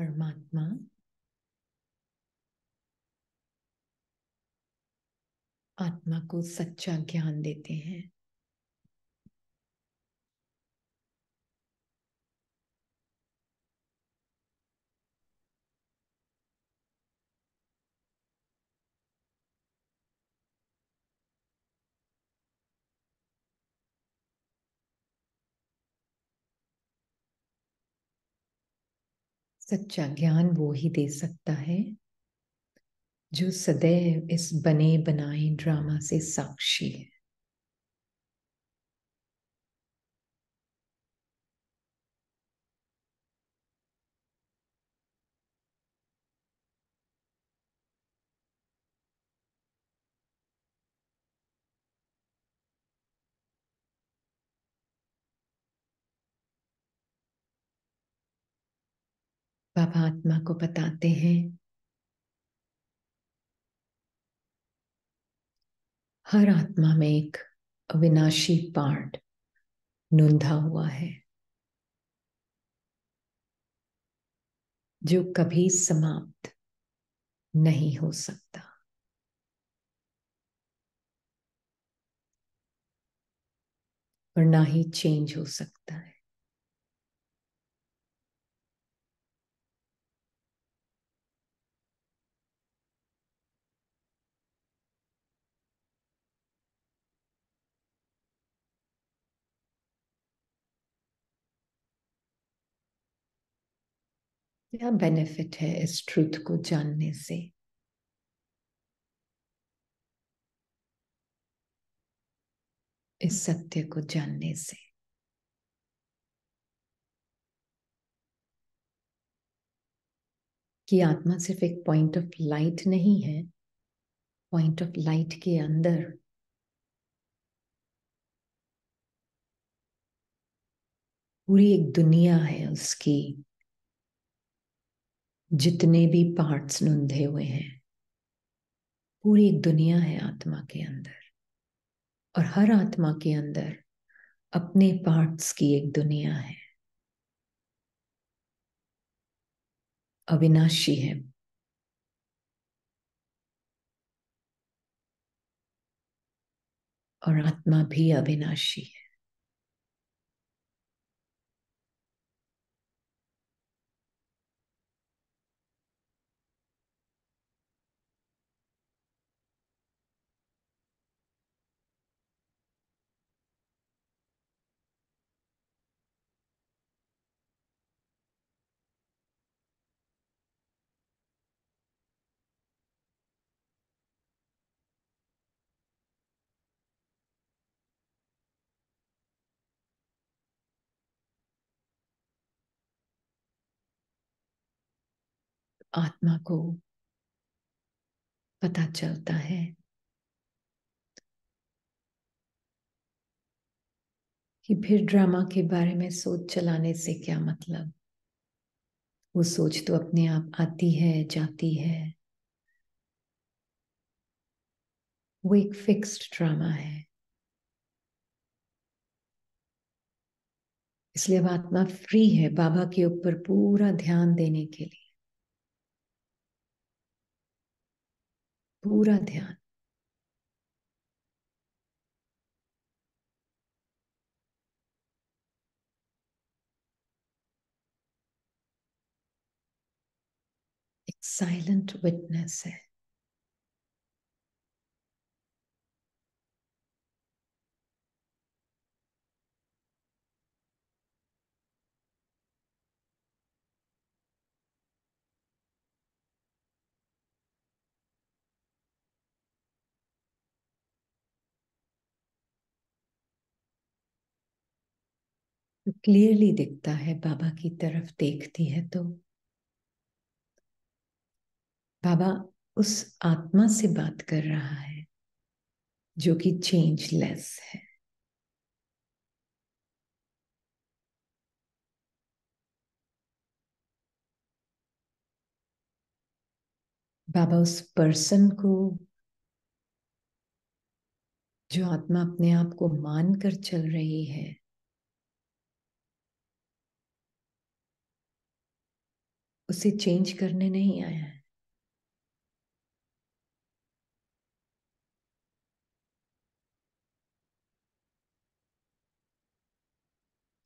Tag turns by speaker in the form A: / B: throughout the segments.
A: परमात्मा आत्मा को सच्चा ज्ञान देते हैं सच्चा ज्ञान वो ही दे सकता है जो सदैव इस बने बनाए ड्रामा से साक्षी है आप आत्मा को बताते हैं हर आत्मा में एक अविनाशी पार्ट नूंधा हुआ है जो कभी समाप्त नहीं हो सकता और ना ही चेंज हो सकता है क्या बेनिफिट है इस ट्रूथ को जानने से इस सत्य को जानने से कि आत्मा सिर्फ एक पॉइंट ऑफ लाइट नहीं है पॉइंट ऑफ लाइट के अंदर पूरी एक दुनिया है उसकी जितने भी पार्ट्स नूंधे हुए हैं पूरी एक दुनिया है आत्मा के अंदर और हर आत्मा के अंदर अपने पार्ट्स की एक दुनिया है अविनाशी है और आत्मा भी अविनाशी है
B: आत्मा को
A: पता चलता है कि फिर ड्रामा के बारे में सोच चलाने से क्या मतलब वो सोच तो अपने आप आती है जाती है वो एक फिक्स्ड ड्रामा है इसलिए अब आत्मा फ्री है बाबा के ऊपर पूरा ध्यान देने के लिए पूरा ध्यान एक साइलेंट विटनेस है जो तो क्लियरली दिखता है बाबा की तरफ देखती है तो बाबा उस आत्मा से बात कर रहा है जो कि चेंजलेस है बाबा उस पर्सन को जो आत्मा अपने आप को मान कर चल रही है उसे चेंज करने नहीं आया है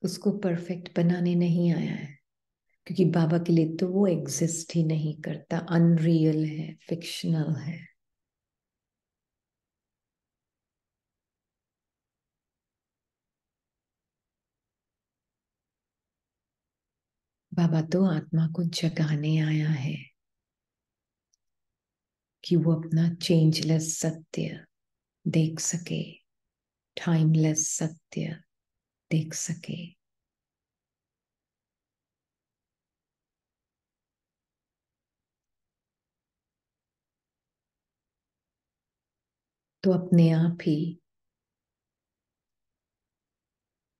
A: उसको परफेक्ट बनाने नहीं आया है क्योंकि बाबा के लिए तो वो एग्जिस्ट ही नहीं करता अनरियल है फिक्शनल है बाबा तो आत्मा को जगाने आया है कि वो अपना चेंजलेस सत्य देख सके टाइमलेस
B: सत्य देख सके तो अपने आप ही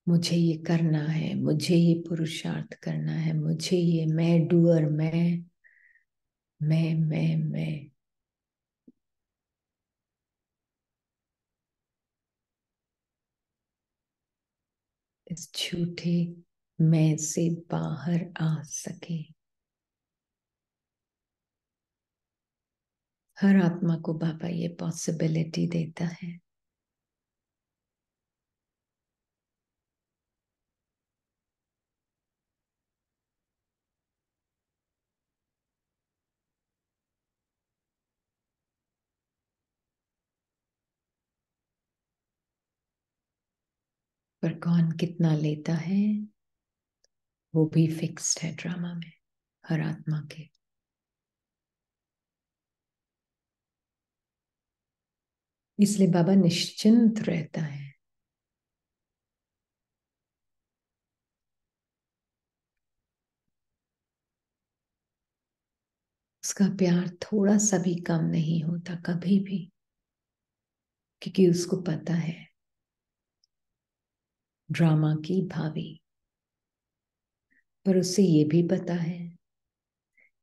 A: मुझे ये करना है मुझे ये पुरुषार्थ करना है मुझे ये मैं डूअर मैं मैं मैं मैं इस झूठे मैं से बाहर आ सके हर आत्मा को बाबा ये पॉसिबिलिटी देता है पर कौन कितना लेता है वो भी फिक्स्ड है ड्रामा में हर आत्मा के इसलिए बाबा निश्चिंत रहता है उसका प्यार थोड़ा सा भी कम नहीं होता कभी भी क्योंकि उसको पता है ड्रामा की भावी पर उसे ये भी पता है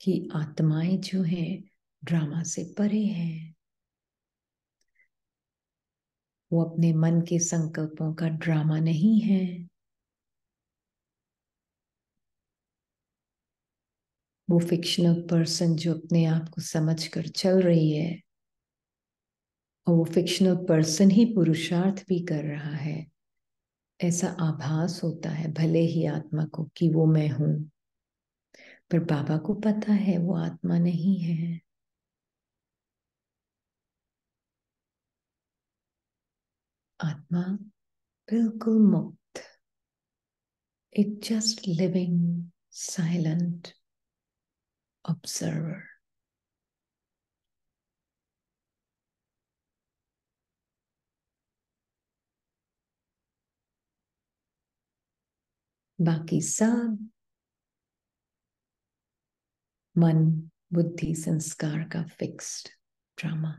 A: कि आत्माएं जो हैं ड्रामा से परे हैं वो अपने मन के संकल्पों का ड्रामा नहीं है वो फिक्शनल पर्सन जो अपने आप को समझ कर चल रही है और वो फिक्शनल पर्सन ही पुरुषार्थ भी कर रहा है ऐसा आभास होता है भले ही आत्मा को कि वो मैं हूं पर बाबा को पता है वो आत्मा नहीं है आत्मा बिल्कुल मुक्त it just living
B: silent
C: observer
A: बाकी सब मन बुद्धि संस्कार का फिक्स्ड ड्रामा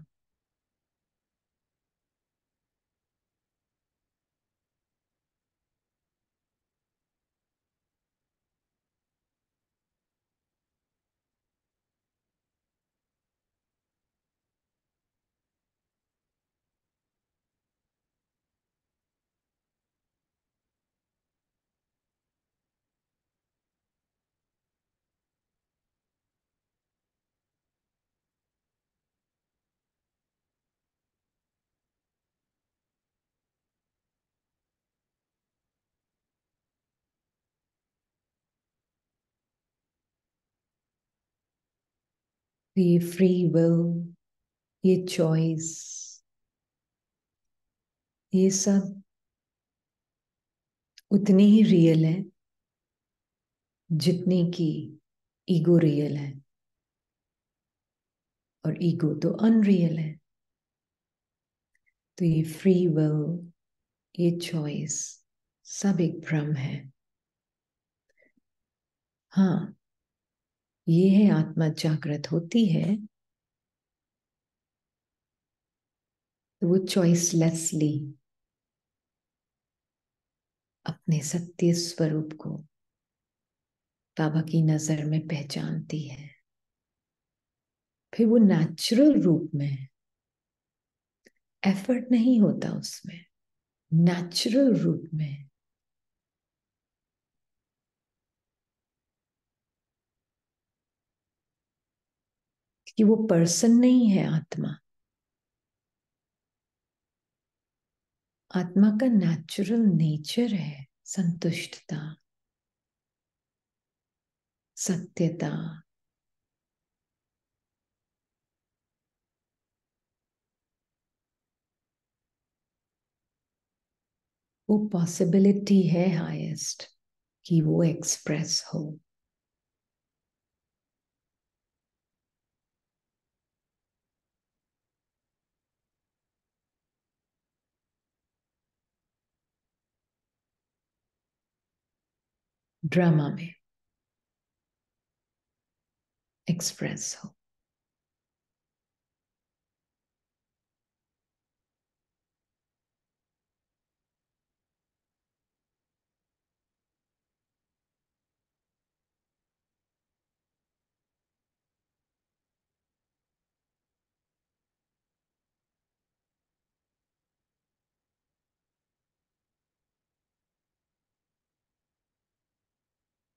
A: ये फ्री विल ये चॉइस ये सब उतनी ही रियल है जितने की ईगो रियल है और ईगो तो अनरियल है तो ये फ्री विल ये चॉइस सब एक भ्रम है हाँ ये है आत्मा जागृत होती है तो वो चॉइसलेसली अपने सत्य स्वरूप को बाबा की नजर में पहचानती है फिर वो नेचुरल रूप में एफर्ट नहीं होता उसमें नेचुरल रूप में कि वो पर्सन नहीं है आत्मा आत्मा का नेचुरल नेचर है संतुष्टता
C: सत्यता
A: वो पॉसिबिलिटी है हाईएस्ट कि वो एक्सप्रेस हो
B: drama me express ho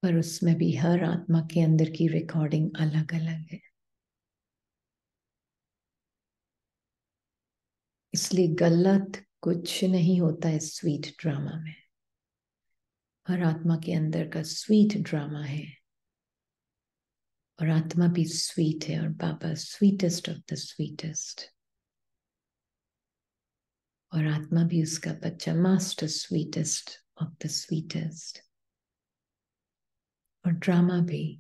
A: पर उसमें भी हर आत्मा के अंदर की रिकॉर्डिंग अलग अलग है इसलिए गलत कुछ नहीं होता है स्वीट ड्रामा में हर आत्मा के अंदर का स्वीट ड्रामा है और आत्मा भी स्वीट है और Baba sweetest of the sweetest और आत्मा भी उसका बच्चा master sweetest of the sweetest or drama be?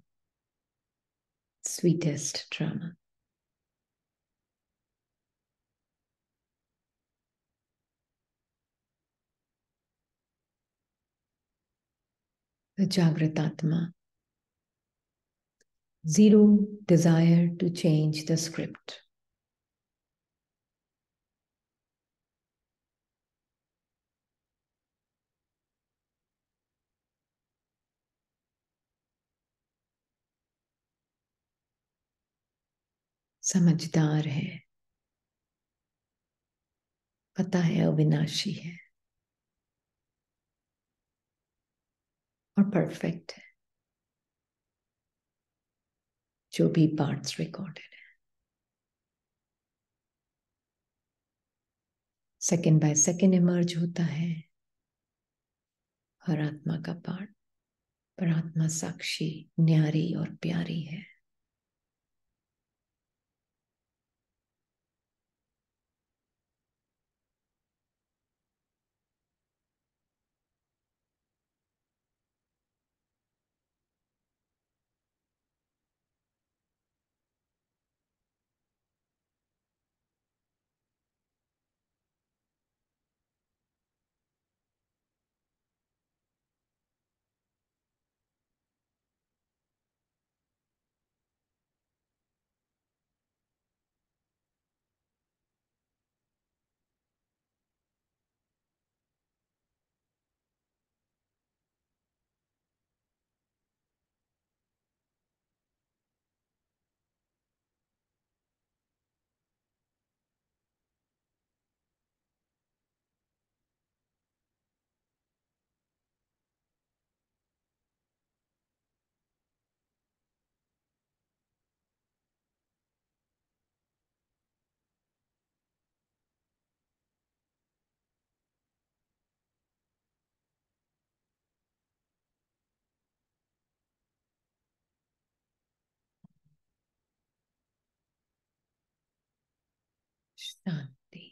C: Sweetest drama.
A: The Jagratatma. Zero desire to change the script. समझदार है पता है अविनाशी है और परफेक्ट है जो भी पार्ट्स रिकॉर्डेड है सेकेंड बाय सेकेंड इमर्ज होता है हर आत्मा का पार्ट पर आत्मा साक्षी न्यारी और प्यारी है
B: शांति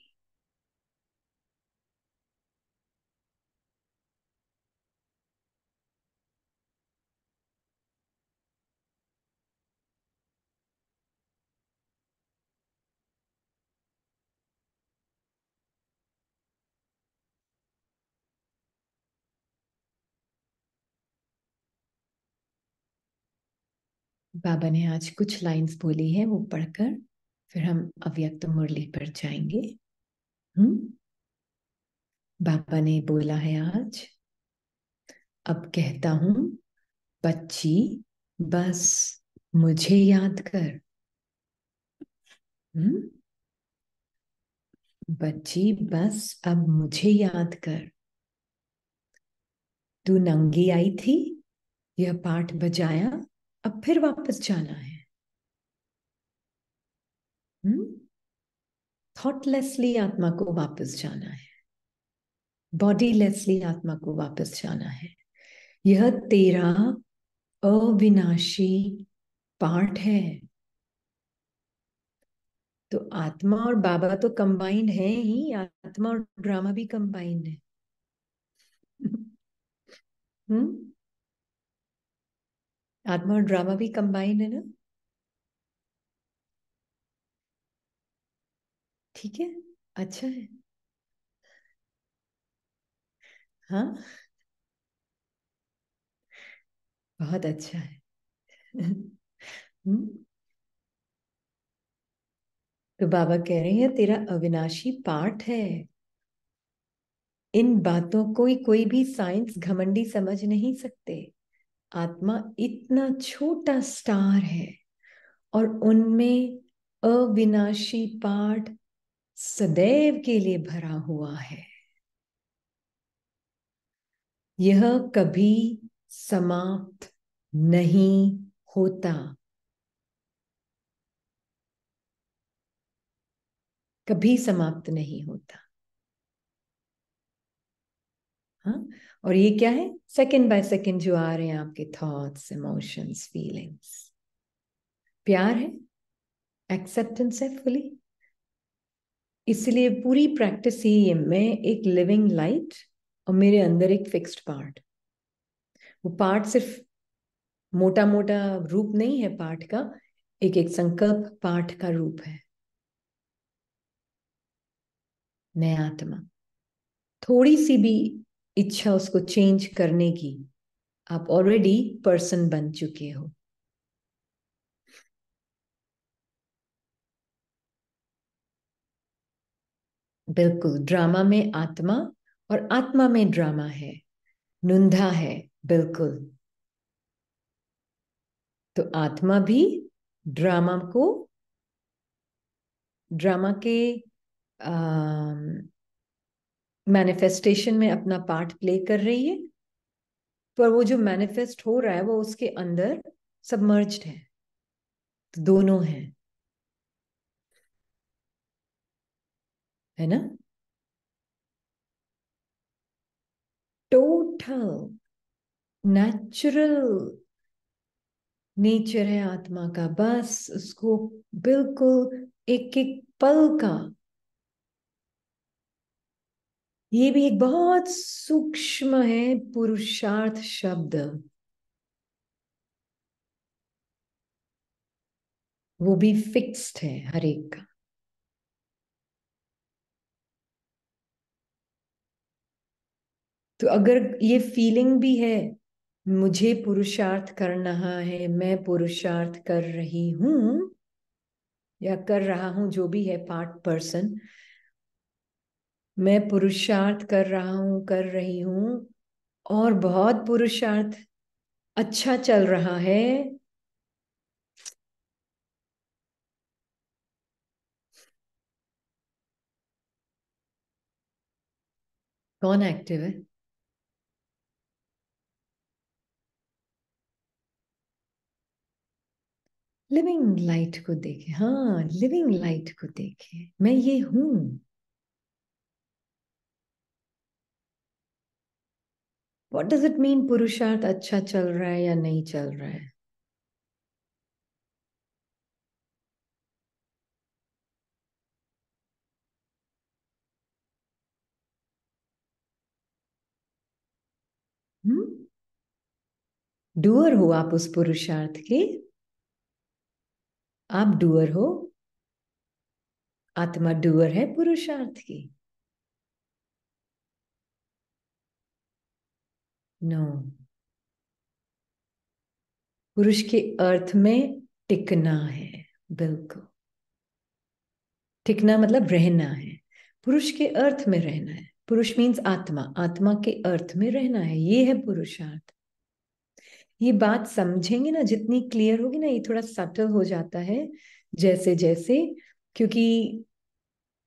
A: बाबा ने आज कुछ लाइंस बोली है वो पढ़कर फिर हम अव्यक्त मुरली पर जाएंगे हम्म बाबा ने बोला है आज अब कहता हूं बच्ची बस मुझे याद कर हम्म बच्ची बस अब मुझे याद कर तू नंगी आई थी यह पाठ बजाया अब फिर वापस जाना है थॉटलेसली हम्म? आत्मा को वापस जाना है बॉडीलेसली आत्मा को वापस जाना है यह तेरा अविनाशी पार्ट है तो आत्मा और बाबा तो कंबाइंड है ही आत्मा और ड्रामा भी कंबाइंड है हम्म आत्मा और ड्रामा भी कंबाइंड है ना ठीक है अच्छा है हाँ बहुत अच्छा है हम्म। तो बाबा कह रहे हैं तेरा अविनाशी पाठ है इन बातों को ही कोई भी साइंस घमंडी समझ नहीं सकते आत्मा इतना छोटा स्टार है और उनमें अविनाशी पाठ सदैव के लिए भरा हुआ है यह कभी समाप्त नहीं होता कभी समाप्त नहीं होता हाँ और ये क्या है सेकंड बाय सेकंड जो आ रहे हैं आपके थॉट्स इमोशंस फीलिंग्स प्यार है एक्सेप्टेंस है फुली इसलिए पूरी प्रैक्टिस ही है मैं एक लिविंग लाइट और मेरे अंदर एक फिक्स्ड पार्ट वो पार्ट सिर्फ मोटा मोटा रूप नहीं है पार्ट का एक एक संकल्प पार्ट का रूप है मैं आत्मा थोड़ी सी भी इच्छा उसको चेंज करने की आप ऑलरेडी पर्सन बन चुके हो बिल्कुल ड्रामा में आत्मा और आत्मा में ड्रामा है नुंधा है बिल्कुल तो आत्मा भी ड्रामा को ड्रामा के मैनिफेस्टेशन में अपना पार्ट प्ले कर रही है पर तो वो जो मैनिफेस्ट हो रहा है वो उसके अंदर सबमर्ज्ड है तो दोनों हैं है ना टोटल नेचुरल नेचर है आत्मा का बस उसको बिल्कुल एक एक पल का ये भी एक बहुत सूक्ष्म है पुरुषार्थ शब्द वो भी फिक्स्ड है हर एक का तो अगर ये फीलिंग भी है मुझे पुरुषार्थ करना है मैं पुरुषार्थ कर रही हूं या कर रहा हूं जो भी है पार्ट पर्सन मैं पुरुषार्थ कर रहा हूं कर रही हूं और बहुत पुरुषार्थ अच्छा चल रहा है कौन एक्टिव है लिविंग लाइट को देखे हाँ लिविंग लाइट को देखे मैं ये हूं वॉट डज इट मीन पुरुषार्थ अच्छा चल रहा है या नहीं चल रहा है डूअर hmm? हो आप उस पुरुषार्थ के आप डुअर हो आत्मा डुअर है पुरुषार्थ की नो पुरुष के अर्थ में टिकना है बिल्कुल टिकना मतलब रहना है पुरुष के अर्थ में रहना है पुरुष मीन्स आत्मा आत्मा के अर्थ में रहना है ये है पुरुषार्थ ये बात समझेंगे ना जितनी क्लियर होगी ना ये थोड़ा सटल हो जाता है जैसे जैसे क्योंकि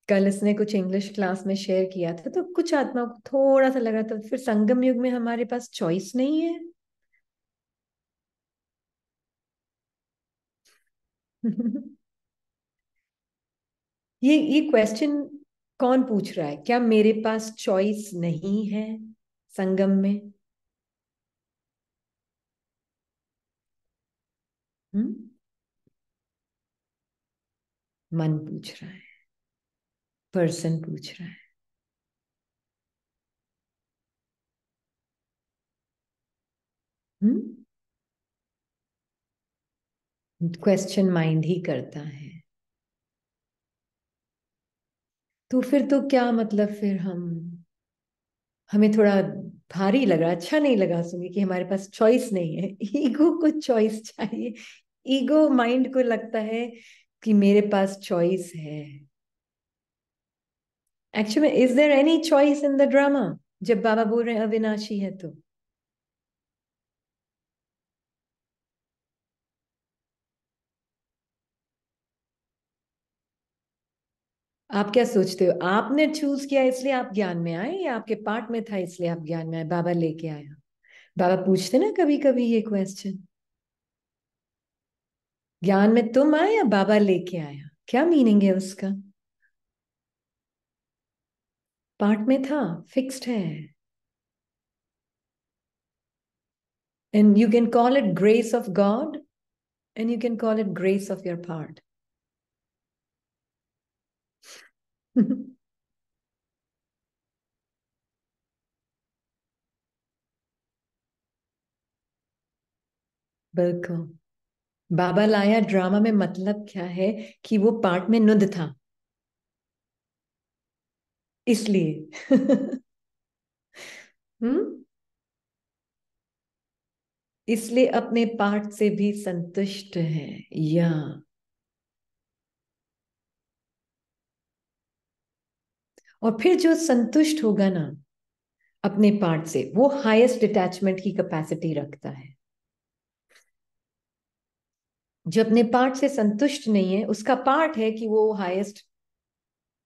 A: कल इसने कुछ इंग्लिश क्लास में शेयर किया था तो कुछ आत्माओं को थोड़ा सा लगा था फिर संगम युग में हमारे पास चॉइस नहीं है ये ये क्वेश्चन कौन पूछ रहा है क्या मेरे पास चॉइस नहीं है संगम में हम्म? मन पूछ रहा है पर्सन पूछ रहा है क्वेश्चन हम्म? माइंड ही करता है तो फिर तो क्या मतलब फिर हम हमें थोड़ा भारी लग रहा अच्छा नहीं लगा सुनिए कि हमारे पास चॉइस नहीं है ईगो को चॉइस चाहिए ईगो माइंड को लगता है कि मेरे पास चॉइस है actually is there any choice in the drama जब बाबा बोल रहे हैं अविनाशी है तो आप क्या सोचते हो आपने चूज किया इसलिए आप ज्ञान में आए या आपके पार्ट में था इसलिए आप ज्ञान में आए बाबा लेके आया बाबा पूछते ना कभी कभी ये क्वेश्चन ज्ञान में तुम आए या बाबा लेके आया क्या मीनिंग है उसका पार्ट में था फिक्स्ड है and you can call it grace of God and you can call it grace of your part बिल्कुल बाबा लाया ड्रामा में मतलब क्या है कि वो पार्ट में नुद था इसलिए हम्म इसलिए अपने पार्ट से भी संतुष्ट है या और फिर जो संतुष्ट होगा ना अपने पार्ट से वो हाईएस्ट डिटैचमेंट की कैपेसिटी रखता है जो अपने पार्ट से संतुष्ट नहीं है उसका पार्ट है कि वो हाईएस्ट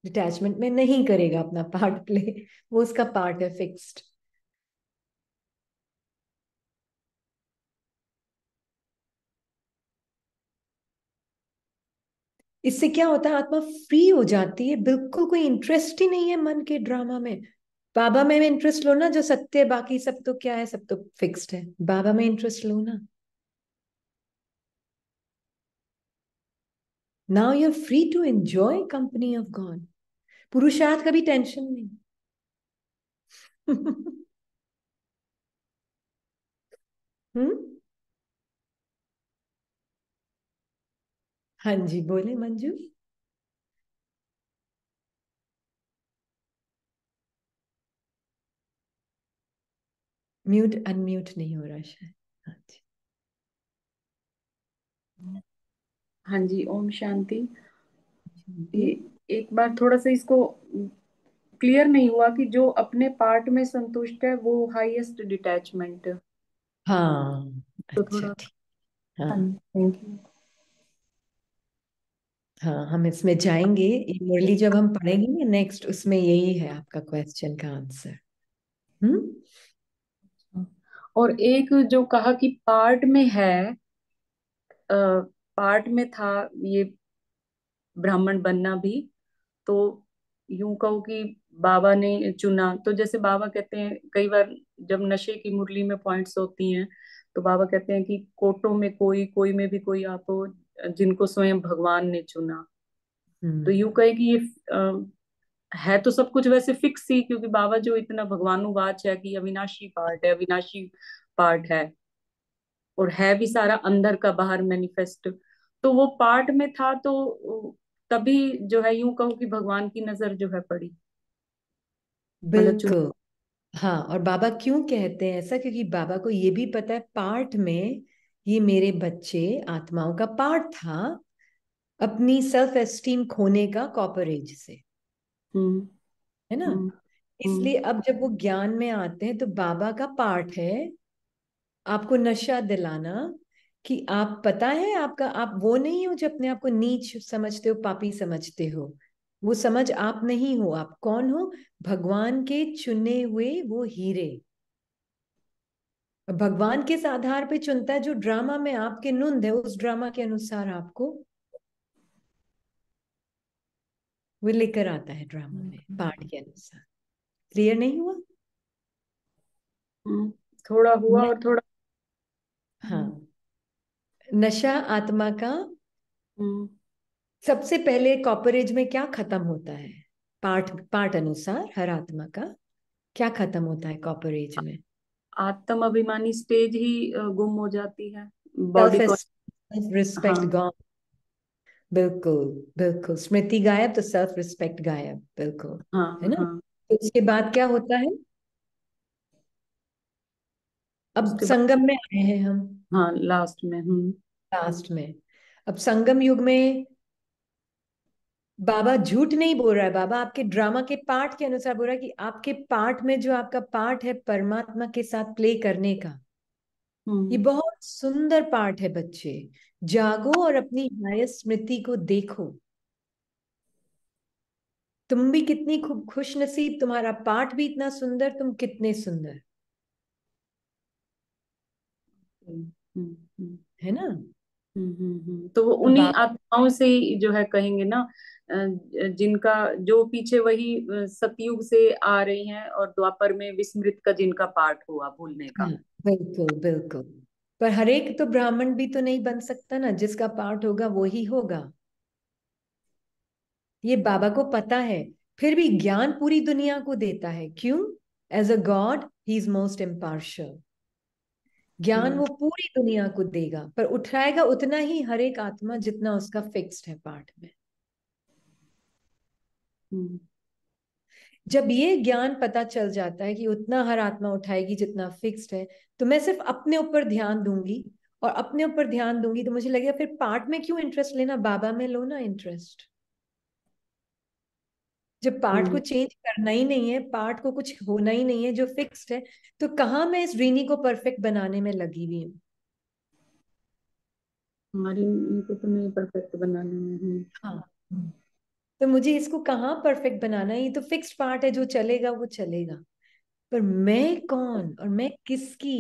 A: डिटैचमेंट में नहीं करेगा अपना पार्ट प्ले वो उसका पार्ट है फिक्स्ड इससे क्या होता है आत्मा फ्री हो जाती है बिल्कुल कोई इंटरेस्ट ही नहीं है मन के ड्रामा में बाबा में इंटरेस्ट लो ना जो सत्य बाकी सब तो क्या है सब तो फिक्स्ड है बाबा में इंटरेस्ट लो ना now you are free to enjoy company of God पुरुषार्थ का भी टेंशन नहीं हम्म हाँ जी बोले मंजू
B: म्यूट अनम्यूट नहीं हो रहा शायद हाँ जी ओम शांति एक बार थोड़ा सा इसको क्लियर नहीं हुआ कि जो अपने पार्ट में संतुष्ट है वो हाईएस्ट डिटैचमेंट
A: हाँ तो अच्छा, थोड़ा हाँ थैंक हाँ, यू हाँ हम इसमें जाएंगे मुरली जब हम पढ़ेंगे नेक्स्ट उसमें यही है आपका क्वेश्चन का आंसर
B: हम्म और एक जो कहा कि पार्ट में है आ, पार्ट में था ये ब्राह्मण बनना भी तो यूं कहो कि बाबा ने चुना तो जैसे बाबा कहते हैं कई बार जब नशे की मुरली में पॉइंट्स होती हैं तो बाबा कहते हैं कि कोटों में कोई कोई में भी कोई आप हो जिनको स्वयं भगवान ने चुना तो यूं हम्म। कहे कि ये आ, है तो सब कुछ वैसे फिक्स ही क्योंकि बाबा जो इतना भगवानुवाच है कि अविनाशी पार्ट है अविनाशी पार्ट है और है भी सारा अंदर का बाहर मैनिफेस्ट तो वो पार्ट में था तो तभी जो है यूं कहूं कि भगवान की नजर जो है पड़ी मतलब
A: बिल्कुल हाँ और बाबा क्यों कहते हैं ऐसा क्योंकि बाबा को ये भी पता है पार्ट में ये मेरे बच्चे आत्माओं का पार्ट था अपनी सेल्फ एस्टीम खोने का कॉपरेज से हम्म। है ना हम्म। इसलिए हम्म। अब जब वो ज्ञान में आते हैं तो बाबा का पार्ट है आपको नशा दिलाना कि आप पता है आपका आप वो नहीं हो जो अपने आप को नीच समझते हो पापी समझते हो वो समझ आप नहीं हो आप कौन हो भगवान के चुने हुए वो हीरे भगवान किस आधार पे चुनता है जो ड्रामा में आपके नुंद है उस ड्रामा के अनुसार आपको वो लेकर आता है ड्रामा में पाठ हम्म। के अनुसार क्लियर नहीं हुआ हम्म, थोड़ा हुआ और थोड़ा हाँ
B: हम्म।
A: नशा आत्मा का हम्म। सबसे पहले कॉपरेज में क्या खत्म होता है पाठ पाठ अनुसार हर आत्मा का क्या खत्म होता है कॉपरेज में
B: आत्म अभिमानी स्टेज ही गुम हो जाती है
A: रिस्पेक्ट हाँ. गॉन बिल्कुल बिल्कुल स्मृति गायब तो सेल्फ रिस्पेक्ट
B: गायब बिल्कुल हाँ, है ना हाँ.
A: तो उसके बाद क्या होता है
B: अब संगम
A: में आए हैं हम
B: हाँ लास्ट में हम हम्म।
A: लास्ट में अब संगम युग में बाबा झूठ नहीं बोल रहा है बाबा आपके ड्रामा के पार्ट के अनुसार बोल रहा है कि आपके पार्ट में जो आपका पार्ट है परमात्मा के साथ प्ले करने का ये हम्म। बहुत सुंदर पार्ट है बच्चे जागो और अपनी हाय स्मृति को देखो तुम भी कितनी खूब खुश नसीब तुम्हारा पाठ भी इतना सुंदर तुम कितने सुंदर हम्म, है ना
C: हम्म, हम्म, तो
B: वो तो उन्हीं आत्माओं से जो है कहेंगे ना जिनका जो पीछे वही सतयुग से आ रही हैं और द्वापर में विस्मृत का जिनका पाठ हुआ भूलने
A: का हाँ, बिल्कुल बिल्कुल पर हरेक
B: तो ब्राह्मण भी तो
A: नहीं बन सकता ना जिसका पाठ होगा वो ही होगा ये बाबा को पता है फिर भी ज्ञान पूरी दुनिया को देता है क्यों as a God he is most impartial ज्ञान हाँ। वो पूरी दुनिया को देगा पर उठाएगा उतना ही हर एक आत्मा जितना उसका फिक्स्ड है पाठ में जब ये ज्ञान पता चल जाता है कि उतना हर आत्मा उठाएगी जितना फिक्स्ड है तो मैं सिर्फ अपने ऊपर ध्यान दूंगी और अपने ऊपर ध्यान दूंगी तो मुझे लगेगा फिर पाठ में क्यों इंटरेस्ट लेना बाबा में लो ना इंटरेस्ट जब पार्ट को हम्म। चेंज करना ही नहीं है पार्ट को कुछ होना ही नहीं है जो फिक्स्ड है तो कहाँ मैं इस रीनी को परफेक्ट बनाने में लगी हुई हूँ
B: हमारी तो नहीं परफेक्ट बनाने में हाँ
A: तो मुझे इसको कहाँ परफेक्ट बनाना है ये तो फिक्स्ड पार्ट है जो चलेगा वो चलेगा पर मैं कौन और मैं किसकी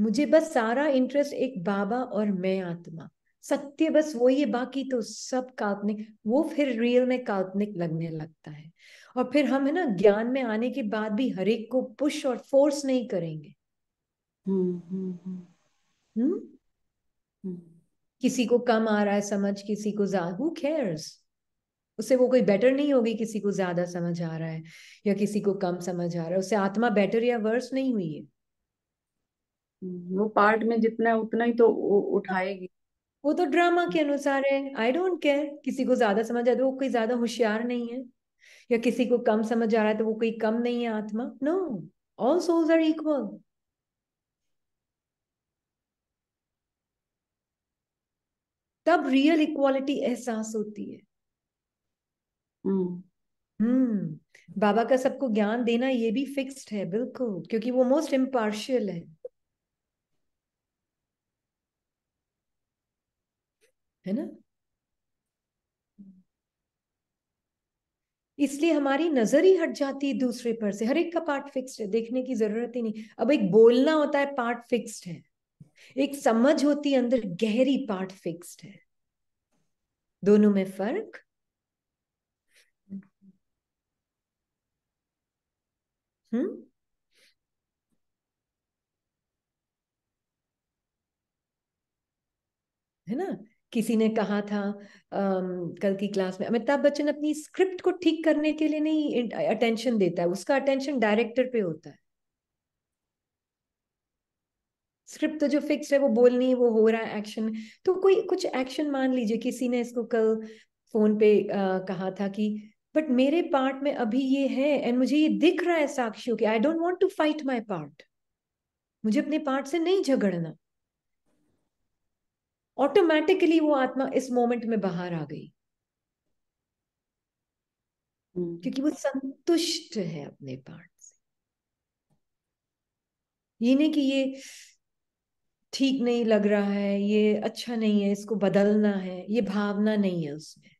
A: मुझे बस सारा इंटरेस्ट एक बाबा और मैं आत्मा सत्य बस वो है बाकी तो सब काल्पनिक वो फिर रियल में काल्पनिक लगने लगता है और फिर हम है ना ज्ञान में आने के बाद भी हरेक को पुश और फोर्स नहीं करेंगे हम्म, हम्म, हम्म।, हम्म किसी को कम आ रहा है समझ किसी को ज्यादा हु केयर्स उससे वो कोई बेटर नहीं होगी किसी को ज्यादा समझ आ रहा है या किसी को कम समझ आ रहा है उससे आत्मा बेटर या वर्स नहीं हुई है वो पार्ट में जितना उतना ही तो उठाएगी वो तो ड्रामा के हम्म। अनुसार है आई डोंट केयर किसी को ज्यादा समझ आ तो वो कोई ज्यादा होशियार नहीं है या किसी को कम समझ आ रहा है तो वो कोई कम नहीं है आत्मा no all souls are equal तब रियल इक्वालिटी एहसास होती है
D: हम्म hmm.
A: बाबा का सबको ज्ञान देना ये भी फिक्स्ड है बिल्कुल क्योंकि वो मोस्ट इम्पार्शियल है है ना इसलिए हमारी नजर ही हट जाती है दूसरे पर से हर एक का पार्ट फिक्स्ड है देखने की जरूरत ही नहीं अब एक बोलना होता है पार्ट फिक्स्ड है एक समझ होती है अंदर गहरी पार्ट फिक्स्ड है दोनों में फर्क
B: हम्म है ना
A: किसी ने कहा था um, कल की क्लास में अमिताभ बच्चन अपनी स्क्रिप्ट को ठीक करने के लिए नहीं अटेंशन देता है उसका अटेंशन डायरेक्टर पे होता है स्क्रिप्ट तो जो फिक्स है वो बोलनी वो हो रहा है एक्शन तो कोई कुछ एक्शन मान लीजिए किसी ने इसको कल फोन पे आ, कहा था कि बट मेरे पार्ट में अभी ये है एंड मुझे ये दिख रहा है साक्षियों के I don't want to fight my part मुझे अपने पार्ट से नहीं झगड़ना ऑटोमेटिकली वो आत्मा इस मोमेंट में बाहर आ गई हम्म। क्योंकि वो संतुष्ट है अपने पार्ट से ये नहीं कि ये ठीक नहीं लग रहा है ये अच्छा नहीं है इसको बदलना है ये भावना नहीं है उसमें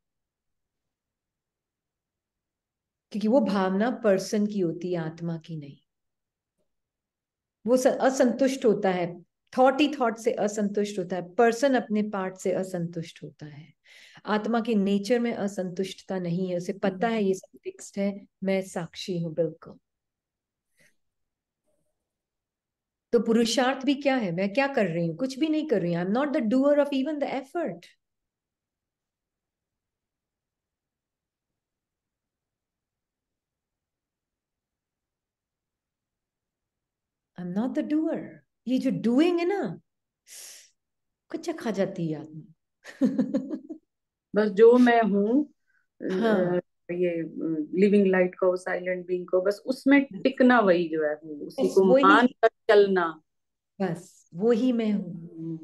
A: क्योंकि वो भावना पर्सन की होती है आत्मा की नहीं वो असंतुष्ट होता है थॉट ही थॉट से असंतुष्ट होता है पर्सन अपने पार्ट से असंतुष्ट होता है आत्मा के नेचर में असंतुष्टता नहीं है उसे पता है ये सब फिक्स्ड है मैं साक्षी हूं बिल्कुल तो पुरुषार्थ भी क्या है मैं क्या कर रही हूं कुछ भी नहीं कर रही I am not the doer of even the effort I am not the doer ये जो डूइंग है ना कच्चा खा जाती है आत्मा
B: बस जो मैं हूँ हाँ ये लिविंग लाइट को साइलेंट बीइंग को बस उसमें टिकना वही जो है उसी को मान कर चलना बस वो ही मैं हूँ हम्म,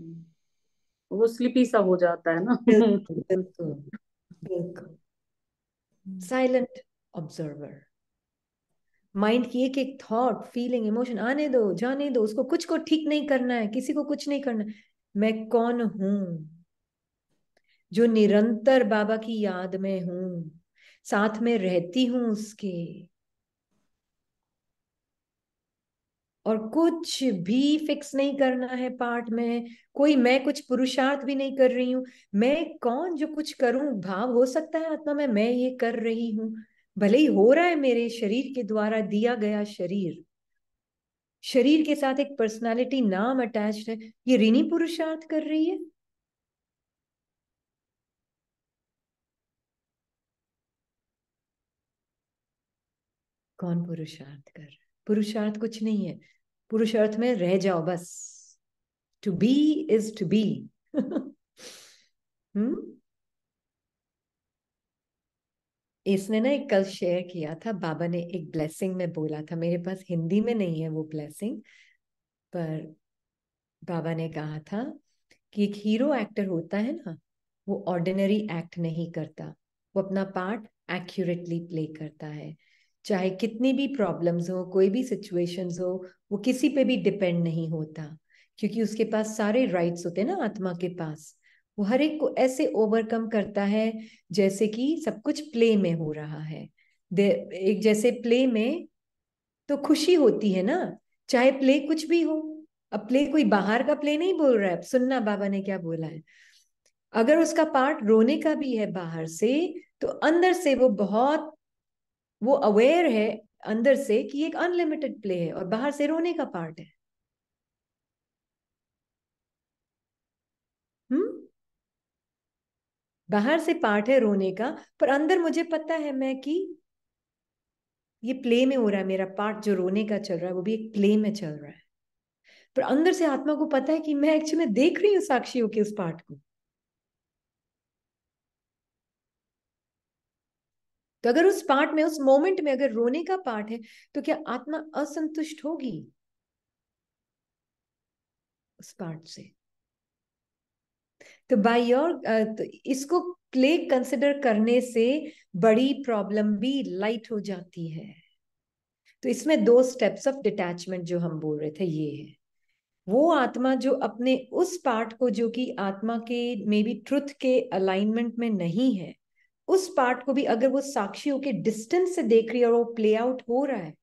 B: हम्म। वो स्लिपी सा हो जाता है ना बिल्कुल बिल्कुल
A: साइलेंट ऑब्जर्वर माइंड की एक एक थॉट फीलिंग इमोशन आने दो जाने दो उसको कुछ को ठीक नहीं करना है किसी को कुछ नहीं करना मैं कौन हूं जो निरंतर बाबा की याद में हूं साथ में रहती हूं उसके और कुछ भी फिक्स नहीं करना है पार्ट में कोई मैं कुछ पुरुषार्थ भी नहीं कर रही हूं मैं कौन जो कुछ करूं भाव हो सकता है आत्मा में मैं ये कर रही हूं भले ही हो रहा है मेरे शरीर के द्वारा दिया गया शरीर शरीर के साथ एक पर्सनालिटी नाम अटैच है ये ऋणी पुरुषार्थ कर रही है कौन पुरुषार्थ कर पुरुषार्थ कुछ नहीं है पुरुषार्थ में रह जाओ बस to be is to be hmm इसने ना एक कल शेयर किया था बाबा ने एक ब्लेसिंग में बोला था मेरे पास हिंदी में नहीं है वो ब्लेसिंग पर बाबा ने कहा था कि एक हीरो एक्टर होता है ना वो ऑर्डिनरी एक्ट नहीं करता वो अपना पार्ट एक्यूरेटली प्ले करता है चाहे कितनी भी प्रॉब्लम्स हो कोई भी सिचुएशंस हो वो किसी पे भी डिपेंड नहीं होता क्योंकि उसके पास सारे राइट्स होते हैं ना आत्मा के पास वो हर एक को ऐसे ओवरकम करता है जैसे कि सब कुछ प्ले में हो रहा है एक जैसे प्ले में तो खुशी होती है ना चाहे प्ले कुछ भी हो अब प्ले कोई बाहर का प्ले नहीं बोल रहा है सुनना बाबा ने क्या बोला है अगर उसका पार्ट रोने का भी है बाहर से तो अंदर से वो बहुत वो अवेयर है अंदर से कि एक अनलिमिटेड प्ले है और बाहर से रोने का पार्ट है बाहर से पार्ट है रोने का पर अंदर मुझे पता है मैं कि ये प्ले में हो रहा है मेरा पार्ट जो रोने का चल रहा है वो भी एक प्ले में चल रहा है पर अंदर से आत्मा को पता है कि मैं एक्चुअली में देख रही हूं साक्षी होके उस पार्ट को तो अगर उस पार्ट में उस मोमेंट में अगर रोने का पार्ट है तो क्या आत्मा असंतुष्ट होगी उस पार्ट से तो बाय योर तो इसको क्ले कंसिडर करने से बड़ी प्रॉब्लम भी लाइट हो जाती है तो इसमें दो स्टेप्स ऑफ डिटैचमेंट जो हम बोल रहे थे ये है वो आत्मा जो अपने उस पार्ट को जो कि आत्मा के मे बी ट्रुथ के अलाइनमेंट में नहीं है उस पार्ट को भी अगर वो साक्षी होके डिस्टेंस से देख रही है और वो प्ले आउट हो रहा है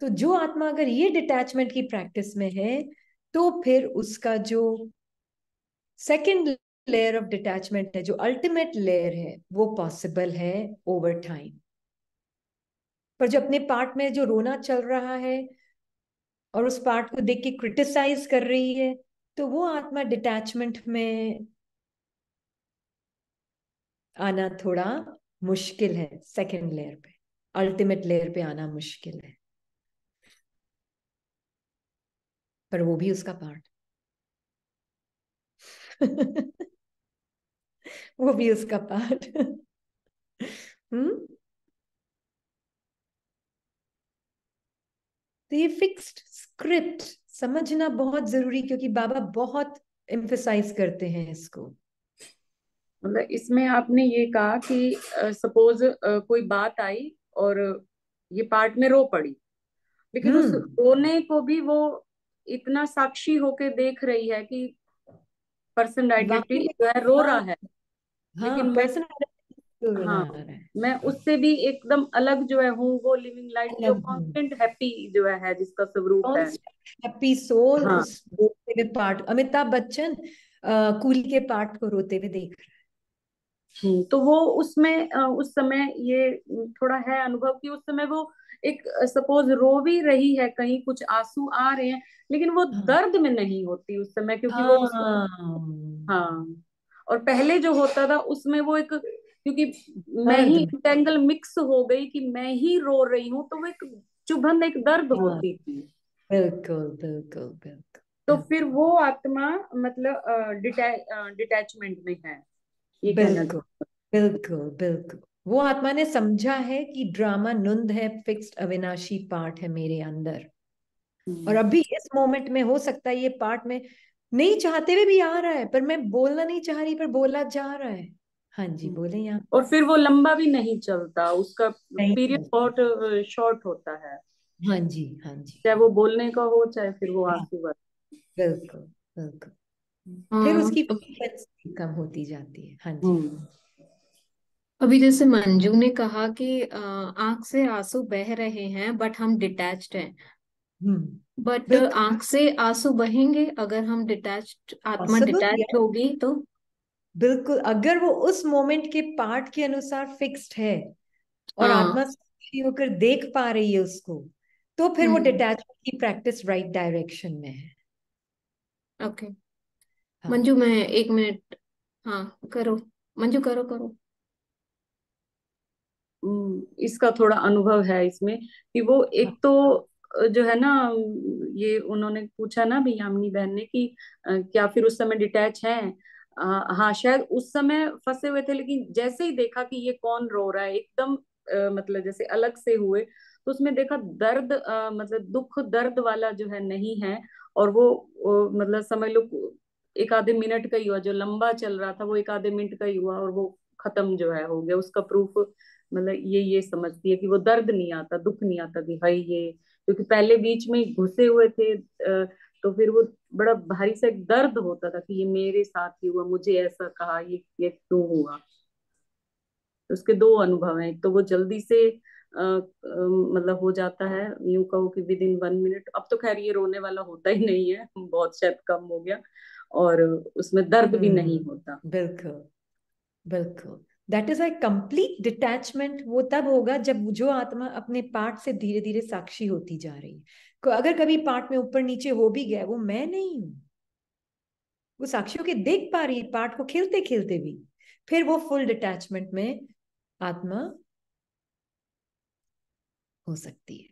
A: तो जो आत्मा अगर ये डिटैचमेंट की प्रैक्टिस में है तो फिर उसका जो सेकंड लेयर ऑफ डिटैचमेंट है जो अल्टीमेट लेयर है वो पॉसिबल है ओवर टाइम पर जो अपने पार्ट में जो रोना चल रहा है और उस पार्ट को देख के क्रिटिसाइज कर रही है तो वो आत्मा डिटैचमेंट में आना थोड़ा मुश्किल है सेकेंड लेयर पे अल्टीमेट लेयर पे आना मुश्किल है पर वो भी उसका पार्ट वो भी उसका पार्ट हम्म तो ये फिक्स्ड स्क्रिप्ट समझना बहुत जरूरी क्योंकि बाबा बहुत एम्फेसाइज करते हैं इसको
B: मतलब इसमें आपने ये कहा कि सपोज uh, uh, कोई बात आई और ये पार्ट में रो पड़ी लेकिन उस हम्म। रोने को भी वो इतना साक्षी होके देख रही है कि पर्सन आइडेंटिटी जो है रो हाँ। रहा है हाँ लेकिन मैं तो हाँ मैं उससे भी एकदम अलग जो है हूँ वो लिविंग लाइट जो कॉन्स्टेंट हैप्पी जो है जिसका स्वरूप है हैप्पी सोल हाँ. रोते हुए पार्ट अमिताभ बच्चन आ, कूल के पार्ट को रोते हुए देख रहा है हम्म, तो वो उसमें उस समय ये थोड़ा है अनुभव कि उस समय वो एक सपोज रो भी रही है कहीं कुछ आंसू आ रहे हैं लेकिन वो हाँ। दर्द में नहीं होती उस समय क्योंकि हाँ. वो हाँ और पहले जो होता था उसमें वो एक क्योंकि मैं ही इंटेंगल मिक्स हो गई कि मैं ही रो रही हूँ तो वो एक चुभन एक दर्द हाँ। होती थी
A: बिल्कुल बिल्कुल बिल्कुल
B: तो हाँ। फिर वो आत्मा मतलब डिटैचमेंट में है
A: बिल्कुल बिल्कुल
B: वो आत्मा ने समझा
A: है कि ड्रामा नुंद है फिक्स्ड अविनाशी पार्ट है मेरे अंदर हम्म। और अभी इस मोमेंट में हो सकता है ये पार्ट में नहीं चाहते हुए भी आ रहा है पर मैं बोलना नहीं चाह रही पर बोला जा रहा है
B: हाँ जी हम्म। बोले यहाँ और फिर वो लंबा भी नहीं चलता उसका पीरियड बहुत शॉर्ट होता है
A: हाँ जी हाँ
B: जी चाहे वो बोलने का हो चाहे फिर वो हाँ। आंसू
A: बिल्कुल बिल्कुल फिर हम्म। उसकी कम होती जाती है हाँ जी हम्म। अभी जैसे मंजू ने
C: कहा कि आंख से आंसू बह रहे हैं बट हम डिटेच्ड हैं बट uh, आंख से आंसू बहेंगे अगर हम डिटैच आत्मा डिटैच होगी तो बिल्कुल अगर वो उस मोमेंट के पार्ट के अनुसार फिक्स्ड है और
A: हाँ. आत्मा होकर देख पा रही है उसको तो फिर वो डिटैचमेंट हम्म। की प्रैक्टिस राइट डायरेक्शन में है
C: ओके हाँ. मंजू मैं एक मिनट हाँ करो मंजू करो करो
B: हम्म, इसका थोड़ा अनुभव है इसमें कि वो एक हाँ। तो जो है ना ये उन्होंने पूछा ना भी यामिनी बहन ने कि क्या फिर उस समय डिटैच हैं हाँ शायद उस समय फंसे हुए थे लेकिन जैसे ही देखा कि ये कौन रो रहा है एकदम मतलब जैसे अलग से हुए तो उसमें देखा दर्द आ, मतलब दुख दर्द वाला जो है नहीं है और वो, वो मतलब समझ लो एक आधे मिनट का ही हुआ जो लंबा चल रहा था वो एक आधे मिनट का ही हुआ और वो खत्म जो है हो गया उसका प्रूफ मतलब ये ये समझती है कि वो दर्द नहीं आता दुख नहीं आता कि भाई ये क्योंकि पहले बीच में घुसे हुए थे तो फिर वो बड़ा भारी सा एक दर्द होता था कि ये मेरे साथ ही हुआ मुझे ऐसा कहा ये ये क्यों हुआ तो उसके दो अनुभव हैं एक तो वो जल्दी से मतलब हो जाता है यूं कहो कि विद इन वन मिनट अब तो खैर ये रोने वाला होता ही नहीं है बहुत शायद कम हो गया और उसमें दर्द भी नहीं हम्म, होता बिल्कुल बिल्कुल
A: that is I complete detachment वो तब होगा जब जो आत्मा अपने पार्ट से धीरे धीरे साक्षी होती जा रही है अगर कभी पार्ट में ऊपर नीचे हो भी गया वो मैं नहीं हूं वो साक्षियों के देख पा रही है पार्ट को खेलते खेलते भी फिर वो फुल डिटैचमेंट में आत्मा हो सकती है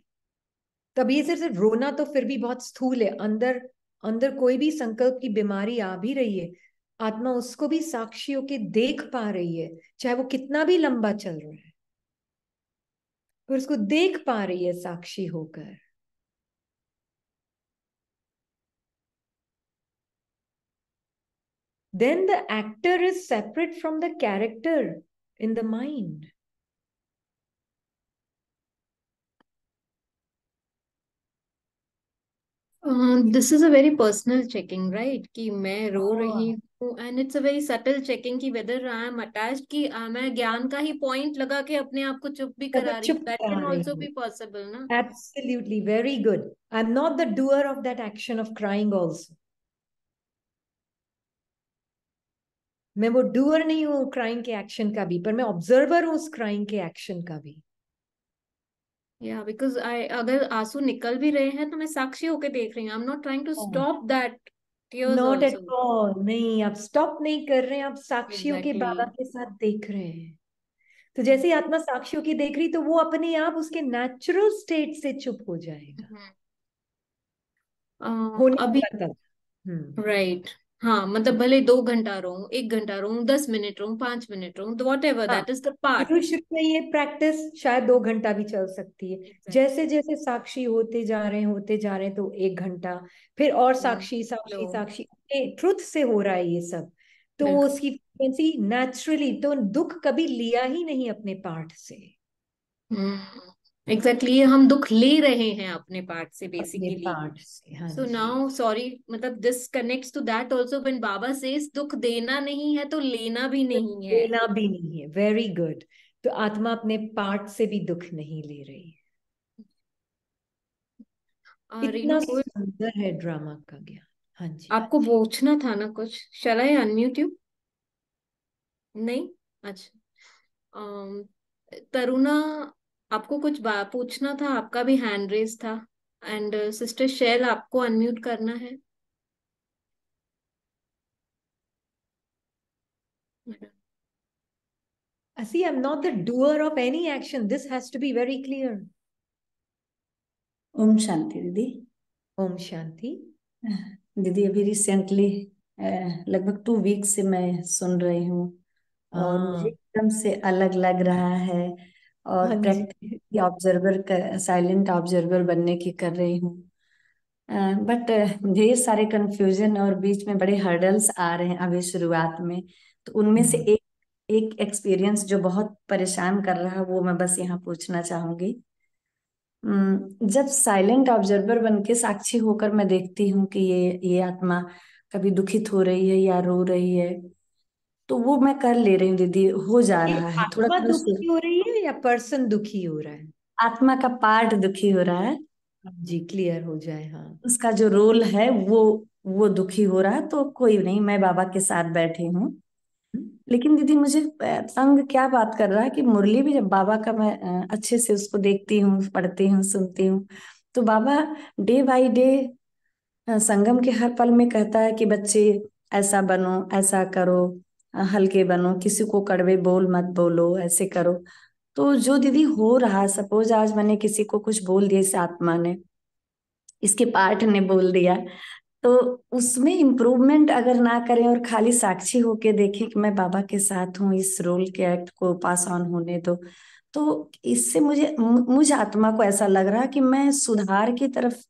A: तब ये सिर्फ सिर्फ रोना तो फिर भी बहुत स्थूल है अंदर अंदर कोई भी संकल्प की बीमारी आ भी रही है आत्मा उसको भी साक्षी होके देख पा रही है चाहे वो कितना भी लंबा चल रहा है पर उसको देख पा रही है साक्षी होकर then the actor is separate from the character in the mind
C: this is a very personal checking right कि मैं रो हाँ। रही हूँ and it's a very subtle checking की वेदर आई एम अटैच्ड कि मैं ज्ञान का ही पॉइंट लगा के अपने आप को चुप भी करा रही that can also be possible ना
A: absolutely very good I am not the doer of that action of crying also मैं वो डूअर नहीं हूँ क्राइंग के एक्शन का भी पर मैं ऑब्जर्वर हूँ उस क्राइंग के एक्शन का भी
C: या बिकॉज आई अगर आंसू निकल भी रहे हैं तो मैं साक्षी होके देख रही हूँ I am not trying to stop that not at
A: all नहीं आप स्टॉप नहीं कर रहे हैं आप साक्षियों exactly. के बाबा के साथ देख रहे हैं तो जैसे ही आत्मा साक्षियों की देख रही तो वो अपने आप उसके नेचुरल स्टेट से चुप हो जाएगा
C: uh, अभी राइट हाँ मतलब भले दो घंटा रहूं एक घंटा रहूं दस मिनट रहूं पांच मिनट रहूं whatever that is the part गुरुशिप में ये प्रैक्टिस शायद दो घंटा भी चल सकती है exactly. जैसे जैसे साक्षी होते जा रहे हैं होते जा रहे हैं तो एक
A: घंटा फिर और हाँ, साक्षी साक्षी no. साक्षी ट्रुथ से हो रहा है ये सब तो बिल्कुल. उसकी फ्रीक्वेंसी नेचुरली तो दुख कभी लिया ही नहीं अपने पार्ट से
C: hmm. एग्जैक्टली exactly, हम दुख ले रहे हैं अपने पार्ट से बेसिकली सो नाउ सॉरी मतलब this connects to that also when बाबा सेज दुख देना नहीं है तो लेना भी तो नहीं है लेना भी नहीं है वेरी गुड तो आत्मा अपने पार्ट से
A: भी दुख नहीं ले रही
C: है इतना
A: सुंदर
C: है ड्रामा का गया हाँ जी आपको पूछना था ना कुछ शल आई अनम्यूट यू नहीं अच्छा तरुणा आपको कुछ पूछना था आपका भी हैंड रेज था एंड सिस्टर शेल आपको अनम्यूट करना है
A: See, I'm not the doer of any action. This has to be very clear.
D: Om Shanti, Didi. Om Shanti. दीदी अभी रिसेंटली लगभग टू वीक्स से मैं सुन रही हूँ और हाँ। मुझे एकदम से अलग लग रहा है और प्रैक्टिकली ऑब्जर्वर साइलेंट ऑब्जर्वर बनने की कर रही हूँ बट ढेर सारे कंफ्यूजन और बीच में बड़े हर्डल्स आ रहे हैं अभी शुरुआत में तो उनमें से हम्म। एक एक एक्सपीरियंस जो बहुत परेशान कर रहा है वो मैं बस यहाँ पूछना चाहूंगी जब साइलेंट ऑब्जर्वर बन के साक्षी होकर मैं देखती हूँ कि ये ये आत्मा कभी दुखित हो रही है या रो रही है तो वो मैं कर ले रही हूँ दीदी हो जा रहा है थोड़ा आत्मा दुखी हो रही है या पर्सन दुखी हो रहा है आत्मा का पार्ट दुखी हो रहा है जी क्लियर हो जाए हाँ उसका जो रोल है वो वो दुखी हो रहा है तो कोई नहीं मैं बाबा के साथ बैठी हूँ लेकिन दीदी मुझे तंग क्या बात कर रहा है कि मुरली भी जब बाबा का मैं अच्छे से उसको देखती हूँ पढ़ती हूँ सुनती हूँ तो बाबा डे बाय डे संगम के हर पल में कहता है कि बच्चे ऐसा बनो ऐसा करो हल्के बनो किसी को कड़वे बोल मत बोलो ऐसे करो तो जो दीदी हो रहा सपोज आज मैंने किसी को कुछ बोल दिया इस आत्मा ने इसके पार्ट ने बोल दिया तो उसमें इम्प्रूवमेंट अगर ना करें और खाली साक्षी होके देखें कि मैं बाबा के साथ हूँ इस रोल के एक्ट को पास ऑन होने दो तो इससे मुझे मुझे आत्मा को ऐसा लग रहा कि मैं सुधार की तरफ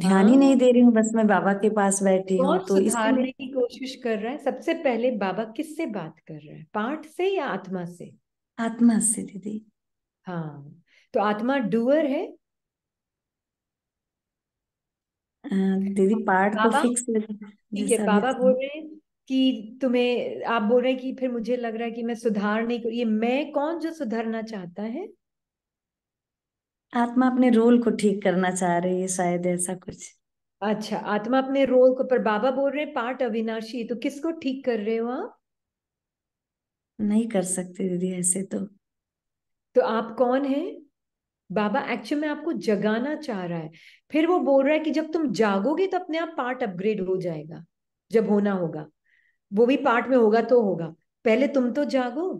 D: ध्यान ही नहीं हाँ। दे रही हूँ बस मैं बाबा के पास बैठी हूँ तो सुधारने
A: की कोशिश कर रहा है सबसे पहले बाबा किससे बात कर रहा है पाठ से या आत्मा से आत्मा से दीदी हाँ तो आत्मा डूअर है
D: दीदी पार्ट तो फिक्स ठीक है बाबा बोल
A: रहे हैं कि तुम्हें आप बोल रहे हैं कि फिर मुझे लग रहा है कि मैं सुधार नहीं कर ये मैं कौन जो सुधरना चाहता है
D: आत्मा अपने रोल को ठीक करना चाह रही है शायद ऐसा कुछ अच्छा आत्मा अपने
A: रोल को पर बाबा बोल रहे पार्ट अविनाशी तो किसको ठीक कर रहे हो आप
D: नहीं कर सकते दीदी ऐसे तो
A: तो आप कौन है बाबा एक्चुअल में आपको जगाना चाह रहा है फिर वो बोल रहा है कि जब तुम जागोगे तो अपने आप पार्ट अपग्रेड हो जाएगा जब होना होगा वो भी पार्ट में होगा तो होगा पहले तुम तो जागो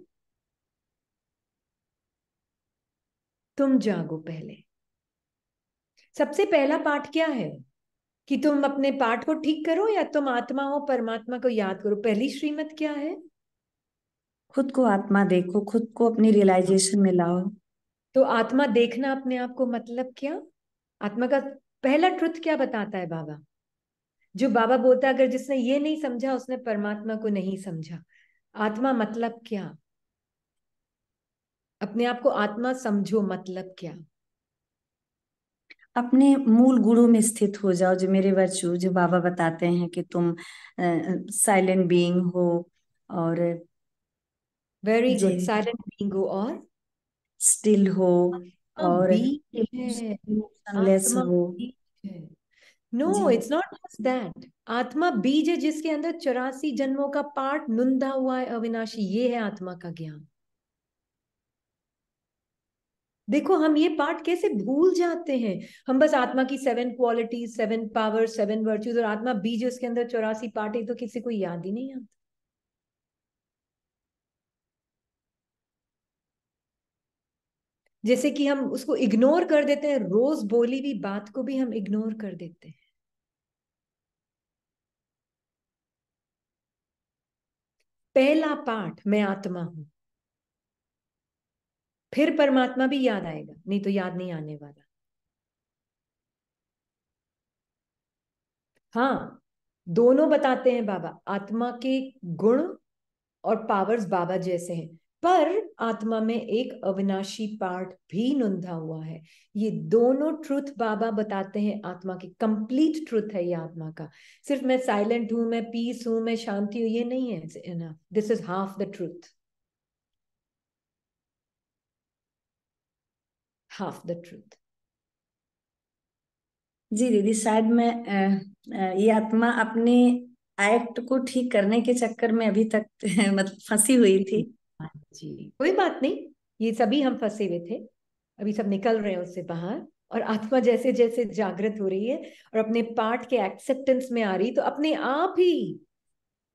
A: तुम जागो पहले सबसे पहला पाठ क्या है कि तुम अपने पाठ को ठीक करो या तुम आत्मा हो परमात्मा को याद करो पहली श्रीमत क्या है
D: खुद को आत्मा देखो खुद को अपनी रियलाइजेशन में लाओ
A: तो आत्मा देखना अपने आप को मतलब क्या आत्मा का पहला ट्रुथ क्या बताता है बाबा जो बाबा बोलता अगर जिसने ये नहीं समझा उसने परमात्मा को नहीं समझा आत्मा मतलब क्या अपने आप को आत्मा समझो मतलब क्या
D: अपने मूल गुरु में स्थित हो जाओ जो मेरे वर्चू जो बाबा बताते हैं कि तुम साइलेंट बीइंग हो और वेरी गुड साइलेंट
A: बीइंग हो और स्टिल हो और no it's not just that आत्मा बीज है जिसके अंदर चौरासी जन्मों का पाठ नुंदा हुआ है अविनाशी ये है आत्मा का ज्ञान देखो हम ये पार्ट कैसे भूल जाते हैं हम बस आत्मा की seven quality seven power seven virtues और आत्मा बीज उसके अंदर चौरासी पार्ट है तो किसी को याद ही नहीं आता जैसे कि हम उसको इग्नोर कर देते हैं रोज बोली हुई बात को भी हम इग्नोर कर देते हैं पहला पाठ मैं आत्मा हूं फिर परमात्मा भी याद आएगा नहीं तो याद नहीं आने वाला हाँ दोनों बताते हैं बाबा आत्मा के गुण और पावर्स बाबा जैसे हैं पर आत्मा में एक अविनाशी पार्ट भी नंधा हुआ है ये दोनों ट्रुथ बाबा बताते हैं आत्मा की कंप्लीट ट्रुथ है ये आत्मा का सिर्फ मैं साइलेंट हूं मैं पीस हूं मैं शांति हूं ये नहीं है this is half the truth
D: half the truth जी दीदी शायद मैं ये आत्मा अपने एक्ट को ठीक करने के चक्कर में अभी तक मतलब फंसी हुई थी जी कोई बात नहीं ये सभी हम फंसे हुए थे
A: अभी सब निकल रहे हैं उससे बाहर और आत्मा जैसे जैसे जागृत हो रही है और अपने पार्ट के एक्सेप्टेंस में आ रही तो अपने आप ही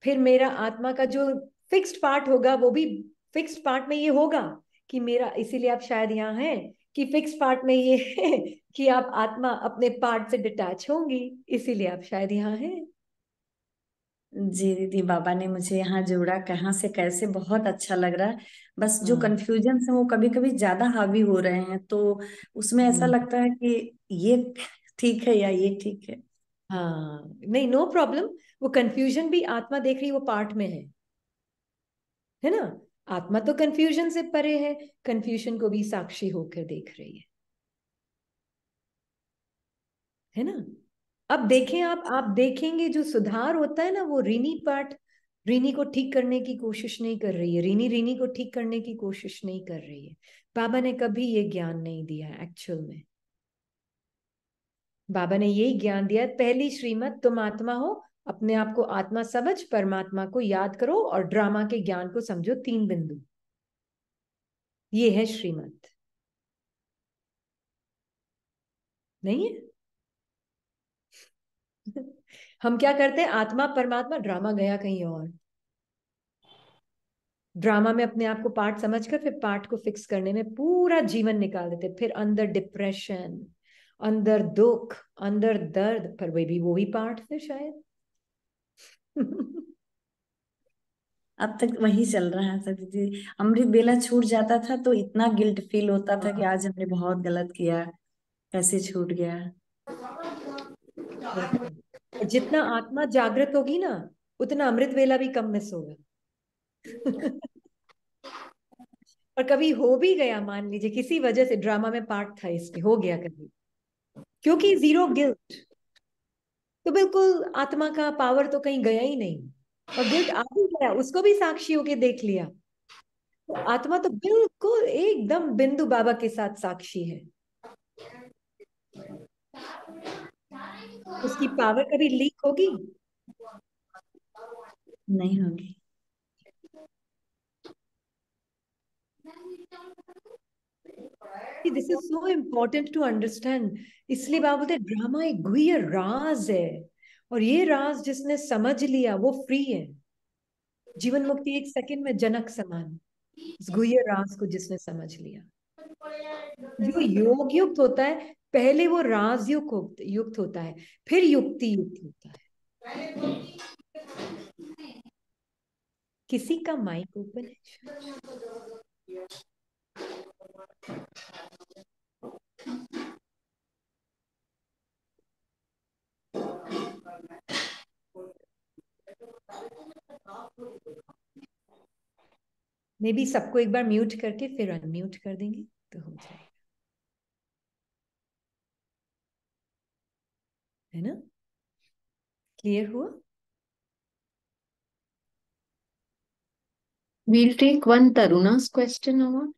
A: फिर मेरा आत्मा का जो फिक्स्ड पार्ट होगा वो भी फिक्स्ड पार्ट में ये होगा कि मेरा इसीलिए आप शायद यहाँ हैं कि फिक्स पार्ट में ये है कि आप आत्मा अपने पार्ट से डिटैच होंगी इसीलिए
D: आप शायद यहाँ हैं जी दीदी बाबा ने मुझे यहाँ जोड़ा कहाँ से कैसे बहुत अच्छा लग रहा है बस जो कंफ्यूजन हाँ। है वो कभी कभी ज्यादा हावी हो रहे हैं तो उसमें ऐसा हम्म। लगता है कि ये ठीक है या ये ठीक है
A: हाँ नहीं नो no प्रॉब्लम वो कंफ्यूजन भी आत्मा देख रही वो पार्ट में है है ना आत्मा तो कंफ्यूजन से परे है कंफ्यूजन को भी साक्षी होकर देख रही है है ना अब देखें आप आप देखेंगे जो सुधार होता है ना वो रीनी पार्ट रीनी को ठीक करने की कोशिश नहीं कर रही है रीनी रीनी को ठीक करने की कोशिश नहीं कर रही है बाबा ने कभी ये ज्ञान नहीं दिया एक्चुअल में बाबा ने यही ज्ञान दिया पहली श्रीमत तुम आत्मा हो अपने आप को आत्मा समझ परमात्मा को याद करो और ड्रामा के ज्ञान को समझो तीन बिंदु ये है श्रीमत नहीं है हम क्या करते हैं आत्मा परमात्मा ड्रामा गया कहीं और ड्रामा में अपने आप को पार्ट समझकर फिर पार्ट को फिक्स करने में पूरा जीवन निकाल देते फिर अंदर डिप्रेशन अंदर दुख अंदर दर्द पर वे भी वो ही पार्ट थे शायद अब
D: तक वही चल रहा था दीदी अमृत बेला छूट जाता था तो इतना गिल्ट फील होता था कि हाँ। आज हमने बहुत गलत किया कैसे छूट गया
A: जितना आत्मा जागृत होगी ना उतना अमृत वेला भी कम मिस होगा और कभी हो भी गया मान लीजिए किसी वजह से ड्रामा में पार्ट था इसके हो गया कभी क्योंकि जीरो गिल्ट तो बिल्कुल आत्मा का पावर तो कहीं गया ही नहीं और गिल्ट आ भी गया उसको भी साक्षी होके देख लिया तो आत्मा तो बिल्कुल एकदम बिंदु बाबा के साथ साक्षी है उसकी पावर कभी लीक होगी
B: नहीं होगी
A: this is so important to understand इसलिए बाबा बोलते ड्रामा एक गुह राज है और ये राज जिसने समझ लिया वो फ्री है जीवन मुक्ति एक सेकंड में जनक समान इस राज को जिसने समझ लिया जो योग युक्त होता है पहले वो राज युक्त युक्त होता है फिर युक्ति युक्त होता है किसी का माइक ओपन
B: है
A: मे बी सबको एक बार म्यूट करके फिर अनम्यूट कर देंगे तो हो जाएगा
D: है ना
C: क्लियर हुआ we'll take one Taruna's question अवॉर्ड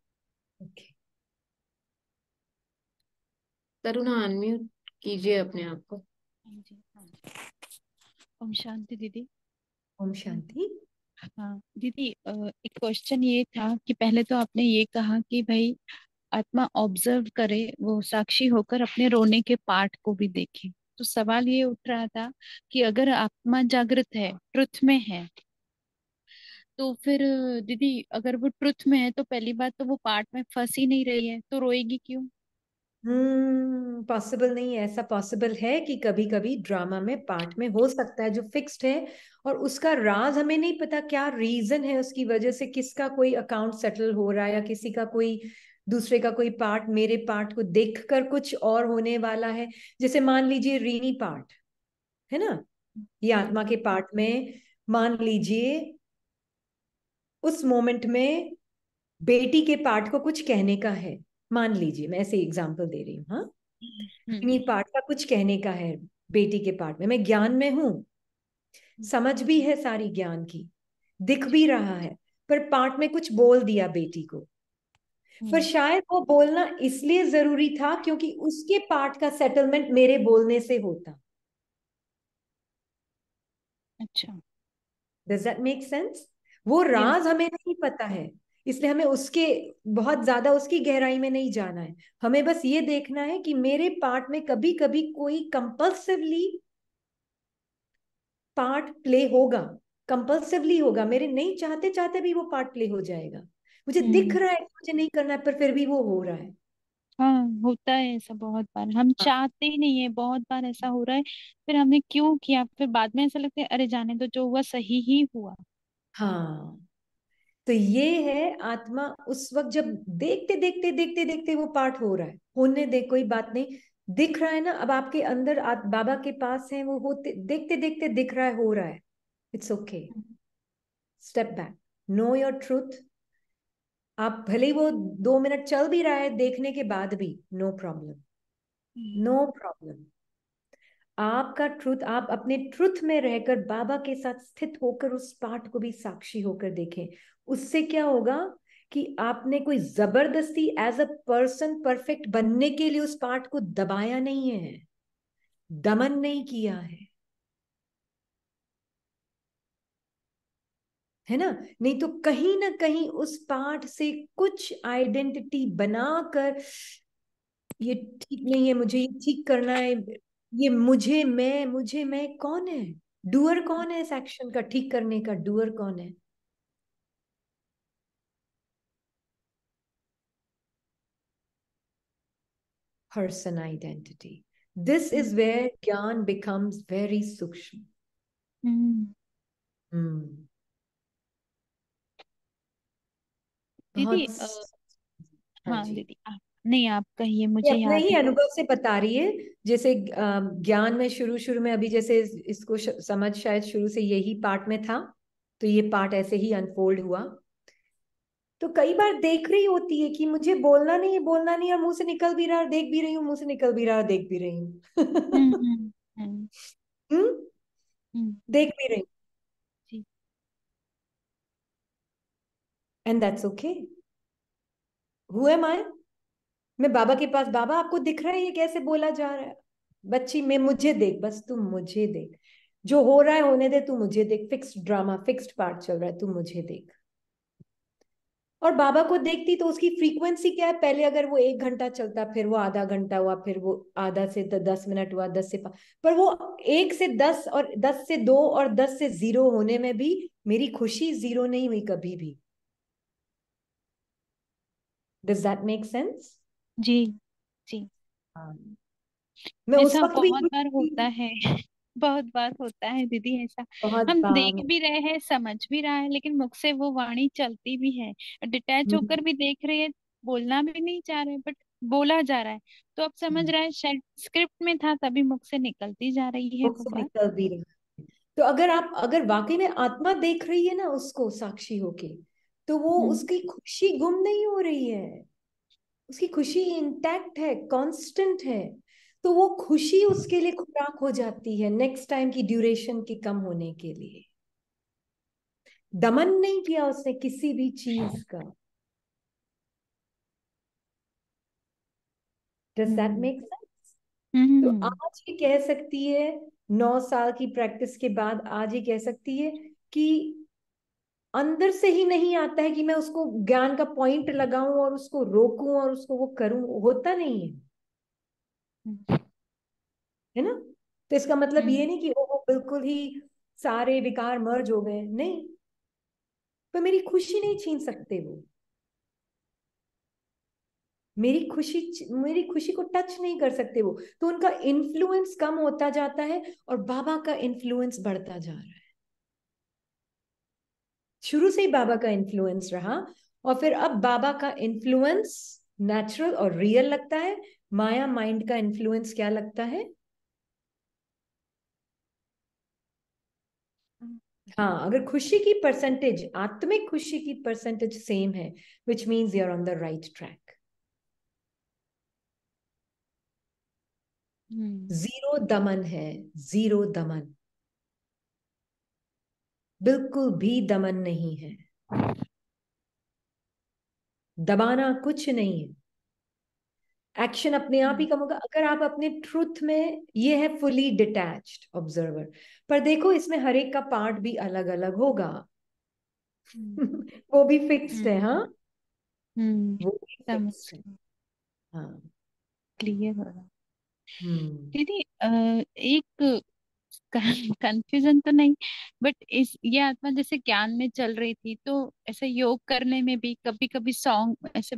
C: तरुणा अनम्यूट कीजिए अपने आप को हाँ हाँ ओम शांति दीदी ओम शांति हाँ दीदी
E: एक क्वेश्चन ये था कि पहले तो आपने ये कहा कि भाई आत्मा ऑब्जर्व करे वो साक्षी होकर अपने रोने के पार्ट को भी देखे तो सवाल ये उठ रहा था कि अगर आत्मा जागृत है ट्रुथ में है तो फिर दीदी अगर वो ट्रुथ में है तो पहली बात तो वो पार्ट में फंस ही नहीं रही है तो रोएगी क्यों
A: हम्म पॉसिबल नहीं है ऐसा पॉसिबल है कि कभी कभी ड्रामा में पार्ट में हो सकता है जो फिक्स्ड है और उसका राज हमें नहीं पता क्या रीजन है उसकी वजह से किसका कोई अकाउंट सेटल हो रहा है या किसी का कोई दूसरे का कोई पार्ट मेरे पार्ट को देखकर कुछ और होने वाला है जैसे मान लीजिए रीनी पार्ट है ना ये आत्मा के पार्ट में मान लीजिए उस मोमेंट में बेटी के पार्ट को कुछ कहने का है मान लीजिए मैं ऐसे एग्जाम्पल दे रही हूँ हाँ हम्म, हम्म। पार्ट का कुछ कहने का है बेटी के पार्ट में मैं ज्ञान में हूं समझ भी है सारी ज्ञान की दिख भी रहा है पर पार्ट में कुछ बोल दिया बेटी को पर हम्म। शायद वो बोलना इसलिए जरूरी था क्योंकि उसके पार्ट का सेटलमेंट मेरे बोलने से होता अच्छा डज दैट मेक सेंस वो राज हमें नहीं पता है इसलिए हमें उसके बहुत ज्यादा उसकी गहराई में नहीं जाना है हमें बस ये देखना है कि मेरे पार्ट में कभी कभी कोई कंपल्सिवली पार्ट प्ले होगा कंपल्सिवली होगा मेरे नहीं चाहते चाहते भी वो पार्ट प्ले हो जाएगा मुझे दिख हम्म। रहा है मुझे नहीं करना है पर फिर भी वो हो रहा है
E: हाँ होता है ऐसा बहुत बार हम हाँ। चाहते ही नहीं है बहुत बार ऐसा हो रहा है फिर हमने क्यों किया फिर बाद में ऐसा लगता है अरे जाने तो जो हुआ सही ही हुआ
A: हाँ तो ये है आत्मा उस वक्त जब देखते देखते देखते देखते वो पाठ हो रहा है होने दे कोई बात नहीं दिख रहा है ना अब आपके अंदर आप, बाबा के पास है वो होते देखते देखते दिख रहा है हो रहा है it's okay step back know your truth आप भले वो दो मिनट चल भी रहा है देखने के बाद भी नो प्रॉब्लम नो प्रॉब्लम आपका ट्रुथ आप अपने ट्रुथ में रहकर बाबा के साथ स्थित होकर उस पाठ को भी साक्षी होकर देखें उससे क्या होगा कि आपने कोई जबरदस्ती एज अ पर्सन परफेक्ट बनने के लिए उस पाठ को दबाया नहीं है दमन नहीं किया है है ना नहीं तो कहीं ना कहीं उस पाठ से कुछ आइडेंटिटी बनाकर ये ठीक नहीं है मुझे ये ठीक करना है ये मुझे मैं मुझे मैं कौन है डूअर कौन है इस एक्शन का ठीक करने का डुअर कौन है person identity this is where ज्ञान बिकम्स वेरी सूक्ष्म hmm. Hmm. हाँ, हाँ दीदी
E: आप नहीं आप कहिए मुझे अपने याद ही अनुभव
A: से बता रही है जैसे ज्ञान में शुरू शुरू में अभी जैसे इसको समझ शायद शुरू से यही पार्ट में था तो ये पार्ट ऐसे ही अनफोल्ड हुआ तो कई बार देख रही होती है कि मुझे बोलना नहीं बोलना नहीं और मुंह से निकल भी रहा और देख भी रही हूँ मुंह से निकल भी रहा और देख भी रही हूँ हम्म, हम्म, हम्म। देख भी रही हूँ and that's okay who am I मैं बाबा के पास बाबा आपको दिख रहा है ये कैसे बोला जा रहा है बच्ची मैं मुझे देख बस तू मुझे देख जो हो रहा है होने दे तू मुझे देख फिक्स्ड ड्रामा फिक्स्ड पार्ट चल रहा है तू मुझे देख और बाबा को देखती तो उसकी फ्रीक्वेंसी क्या है पहले अगर वो एक घंटा चलता फिर वो आधा घंटा हुआ फिर वो आधा से दस मिनट हुआ दस से पाँच पर वो एक से दस और दस से दो और दस से जीरो होने में भी मेरी खुशी जीरो नहीं हुई कभी भी डज दैट मेक सेंस जी जी हाँ मैं उस ऐसा वक्त भी बहुत बार होता है बहुत
E: बार होता है दीदी ऐसा बहुत हम बार देख भी रहे हैं समझ भी रहा है लेकिन मुख से वो वाणी चलती भी है डिटैच हम्म। होकर भी देख रहे हैं बोलना भी नहीं चाह रहे बट बोला जा रहा है तो अब समझ हम्म। रहा है शायद स्क्रिप्ट में था तभी मुख से निकलती जा रही है वो से बात निकल
A: भी रहा तो अगर आप अगर वाकई में आत्मा देख रही है ना उसको साक्षी होके तो वो हम्म उसकी खुशी गुम नहीं हो रही है उसकी खुशी इंटैक्ट है कांस्टेंट है तो वो खुशी उसके लिए खुराक हो जाती है नेक्स्ट टाइम की ड्यूरेशन की कम होने के लिए दमन नहीं किया उसने किसी भी चीज हाँ। का डज दैट मेक सेंस तो हम्म। आज ये कह सकती है नौ साल की प्रैक्टिस के बाद आज ये कह सकती है कि अंदर से ही नहीं आता है कि मैं उसको ज्ञान का पॉइंट लगाऊं और उसको रोकूं और उसको वो करूं होता नहीं है है ना तो इसका मतलब ये हम्म। नहीं कि ओहो बिल्कुल ही सारे विकार मर्ज हो गए नहीं पर मेरी खुशी नहीं छीन सकते वो मेरी खुशी मेरी खुशी को टच नहीं कर सकते वो तो उनका इन्फ्लुएंस कम होता जाता है और बाबा का इन्फ्लुएंस बढ़ता जा रहा है शुरू से ही बाबा का इन्फ्लुएंस रहा और फिर अब बाबा का इन्फ्लुएंस नेचुरल और रियल लगता है माया माइंड का इन्फ्लुएंस क्या लगता है हाँ अगर खुशी की परसेंटेज आत्मिक खुशी की परसेंटेज सेम है which means you are on the right track zero दमन है जीरो दमन बिल्कुल भी दमन नहीं है दबाना कुछ नहीं है एक्शन अपने आप ही हम्म। कम होगा अगर आप अपने ट्रुथ में ये है फुली डिटैच ऑब्जर्वर पर देखो इसमें हर एक का पार्ट भी अलग अलग होगा
D: हम्म।
A: वो भी फिक्स्ड है हाँ हम्म। वो भी
D: हाँ
E: क्लियर हो रहा दीदी एक कंफ्यूजन तो नहीं बट इस ये आत्मा जैसे ज्ञान में चल रही थी तो ऐसे योग करने में भी कभी कभी सॉन्ग ऐसे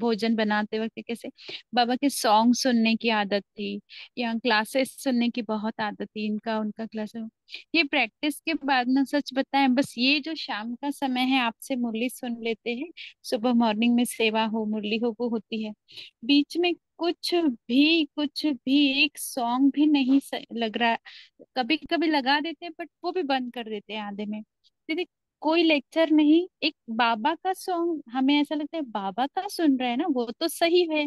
E: भोजन बनाते वक्त कैसे बाबा के सॉन्ग सुनने की आदत थी या क्लासेस सुनने की बहुत आदत थी इनका उनका क्लास ये प्रैक्टिस के बाद ना सच बताए बस ये जो शाम का समय है आपसे मुरली सुन लेते हैं सुबह मॉर्निंग में सेवा हो मुरली हो वो होती है बीच में कुछ भी कुछ भी एक सॉन्ग भी नहीं लग रहा कभी कभी लगा देते हैं बट वो भी बंद कर देते हैं आधे में दीदी कोई लेक्चर नहीं एक बाबा का सॉन्ग हमें ऐसा लगता है बाबा का सुन रहे हैं ना वो तो सही है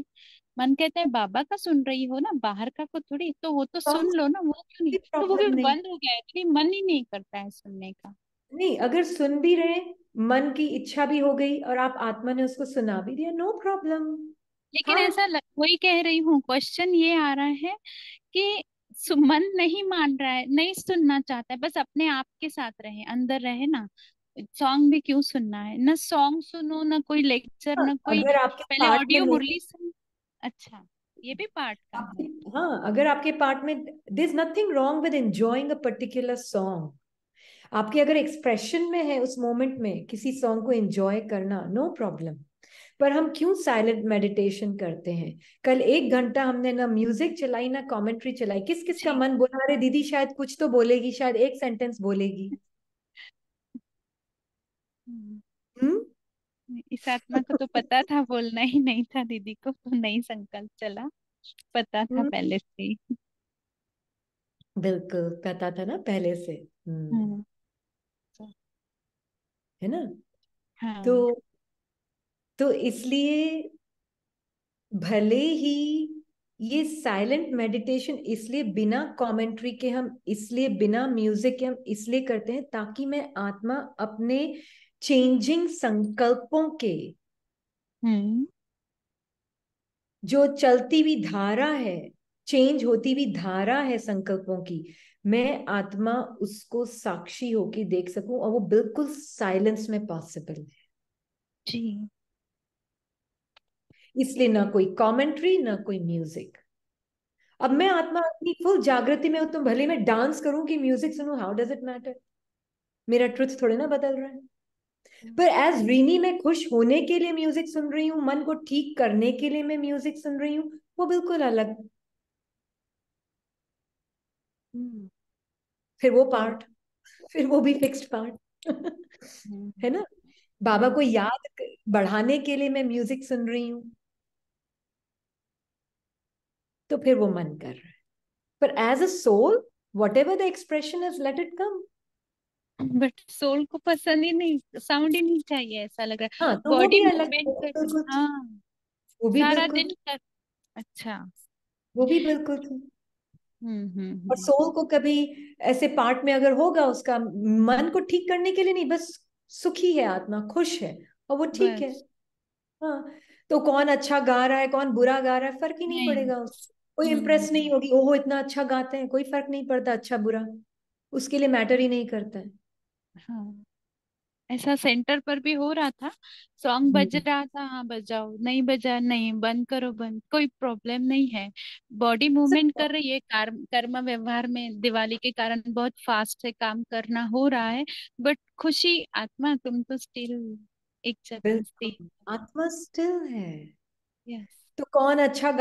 E: मन कहते हैं बाबा का सुन रही हो ना बाहर का को थोड़ी तो वो तो सुन लो ना वो क्यों तो नहीं तो वो भी बंद हो गया है तो मन ही नहीं करता है सुनने का नहीं अगर सुन
A: भी रहे मन की इच्छा भी हो गई और आप आत्मा ने उसको सुना भी दिया नो प्रॉब्लम लेकिन हाँ ऐसा वही
E: कह रही हूँ क्वेश्चन ये आ रहा है कि मन नहीं मान रहा है नहीं सुनना चाहता है बस अपने आप के साथ रहे अंदर रहे ना सॉन्ग भी क्यों सुनना है ना
A: सॉन्ग सुनो ना कोई लेक्चर
B: ना हाँ, कोई अगर आपके पहले ऑडियो मुरली सुन
E: अच्छा ये भी पार्ट का
A: हाँ अगर आपके पार्ट में there is nothing wrong with enjoying a particular song आपके अगर एक्सप्रेशन में है उस मोमेंट में किसी सॉन्ग को एंजॉय करना नो प्रॉब्लम पर हम क्यों साइलेंट मेडिटेशन करते हैं कल एक घंटा हमने ना म्यूजिक चलाई ना कमेंट्री चलाई किस किस का मन बोला अरे दीदी शायद कुछ तो बोलेगी शायद एक सेंटेंस बोलेगी हम्म। हम्म?
E: इस आत्मा को तो पता था बोलना ही नहीं था दीदी को तो नहीं संकल्प चला पता था हम्म। पहले
A: से बिल्कुल पता था ना पहले से हाँ। है ना हाँ। तो तो इसलिए भले ही ये साइलेंट मेडिटेशन इसलिए बिना कमेंट्री के हम इसलिए बिना म्यूजिक के हम इसलिए करते हैं ताकि मैं आत्मा अपने चेंजिंग संकल्पों के hmm. जो चलती हुई धारा है चेंज होती हुई धारा है संकल्पों की मैं आत्मा उसको साक्षी होके देख सकूं और वो बिल्कुल साइलेंस में पॉसिबल है जी इसलिए ना कोई कॉमेंट्री ना कोई म्यूजिक अब मैं आत्मा अपनी फुल जागृति में तुम तो भले मैं डांस करूं कि म्यूजिक सुनूं हाउ डज इट मैटर मेरा ट्रुथ थोड़े ना बदल रहा है पर एज रीनी मैं खुश होने के लिए म्यूजिक सुन रही हूँ मन को ठीक करने के लिए मैं म्यूजिक सुन रही हूँ वो बिल्कुल अलग हम्म। फिर वो पार्ट फिर वो भी फिक्स्ड हम्म। पार्ट है ना बाबा को याद बढ़ाने के लिए मैं म्यूजिक सुन रही हूँ तो फिर वो मन कर रहा है पर as a soul whatever the expression is let it come
E: but soul को पसंद ही नहीं साउंड ही नहीं चाहिए ऐसा लग रहा
A: है हाँ, तो हाँ वो भी सारा दिन कर अच्छा वो भी बिल्कुल हम्म, हम्म, हम्म और सोल को कभी ऐसे पार्ट में अगर होगा उसका मन को ठीक करने के लिए नहीं बस सुखी है आत्मा खुश है और वो ठीक है हाँ तो कौन अच्छा गा रहा है कौन बुरा गा रहा है फर्क ही नहीं, नहीं। पड़ेगा उसको कोई इम्प्रेस हम्म, हम्म। नहीं होगी ओहो इतना अच्छा गाते हैं कोई फर्क नहीं पड़ता अच्छा बुरा उसके लिए मैटर ही नहीं करता है हाँ ऐसा सेंटर
E: पर भी हो रहा था सॉन्ग हम्म। बज रहा था हाँ बजाओ नहीं बजा नहीं बंद करो बंद कोई प्रॉब्लम नहीं है बॉडी मूवमेंट कर रही है कर्म व्यवहार में दिवाली के कारण बहुत फास्ट से काम करना हो रहा है बट खुशी आत्मा तुम तो स्टिल
A: एक आत्मा स्टिल है यस तो कौन अच्छा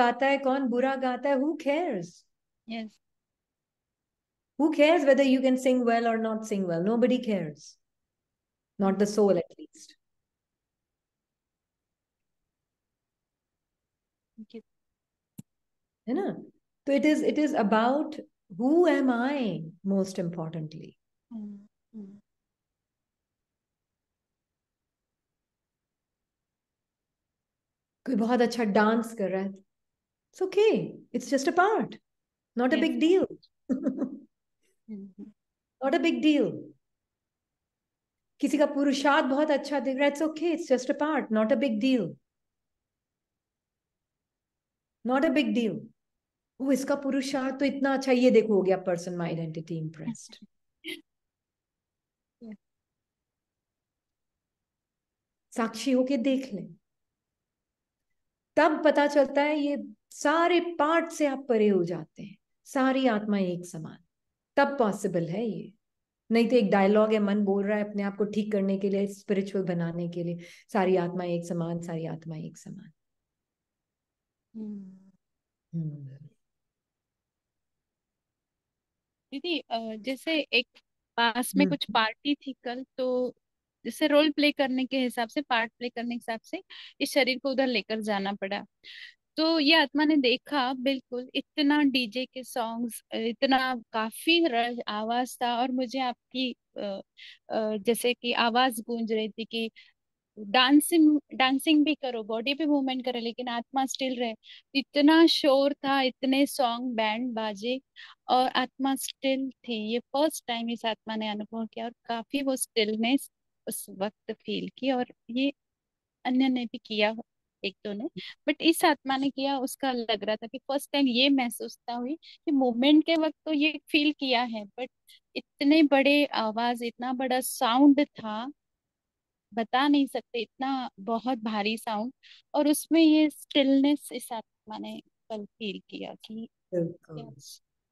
A: Who cares whether you can sing well or not sing well? Nobody cares. Not the soul, at least. So it is it is about who am I most importantly. कोई बहुत अच्छा dance कर रहा है it's okay it's just a part not a big deal not a big deal किसी का पुरुषार्थ बहुत अच्छा दिख रहा है it's okay it's just a part not a big deal not a big deal वो इसका पुरुषार्थ तो इतना अच्छा ये देखो हो गया पर्सन माई आइडेंटिटी इम्प्रेस्ड साक्षी होके देख लें तब पता चलता है ये सारे पार्ट से आप परे हो जाते हैं सारी आत्मा एक समान तब पॉसिबल है ये नहीं तो एक डायलॉग है मन बोल रहा है अपने आप को ठीक करने के लिए स्पिरिचुअल बनाने के लिए सारी आत्मा एक समान सारी आत्मा एक समान
E: हम्म। दीदी जैसे एक पास में हम्म। कुछ पार्टी थी कल तो जैसे रोल प्ले करने के हिसाब से पार्ट प्ले करने के हिसाब से इस शरीर को उधर लेकर जाना पड़ा तो ये आत्मा ने देखा बिल्कुल इतना डीजे के सॉन्ग्स इतना काफी आवाज था और मुझे आपकी जैसे कि आवाज गूंज रही थी कि डांसिंग डांसिंग भी करो बॉडी भी मूवमेंट करे लेकिन आत्मा स्टिल रहे इतना शोर था इतने सॉन्ग बैंड बाजे और आत्मा स्टिल थी ये फर्स्ट टाइम इस आत्मा ने अनुभव किया और काफी वो स्टिलनेस उस वक्त फील की और ये अन्य ने भी किया एक दो ने बट इस आत्मा ने किया उसका लग रहा था कि फर्स्ट टाइम ये महसूसता हुई कि मूवमेंट के वक्त तो ये फील किया है बट इतने बड़े आवाज इतना बड़ा साउंड था बता नहीं सकते इतना बहुत भारी साउंड और उसमें ये स्टिलनेस इस आत्मा ने कल फील किया कि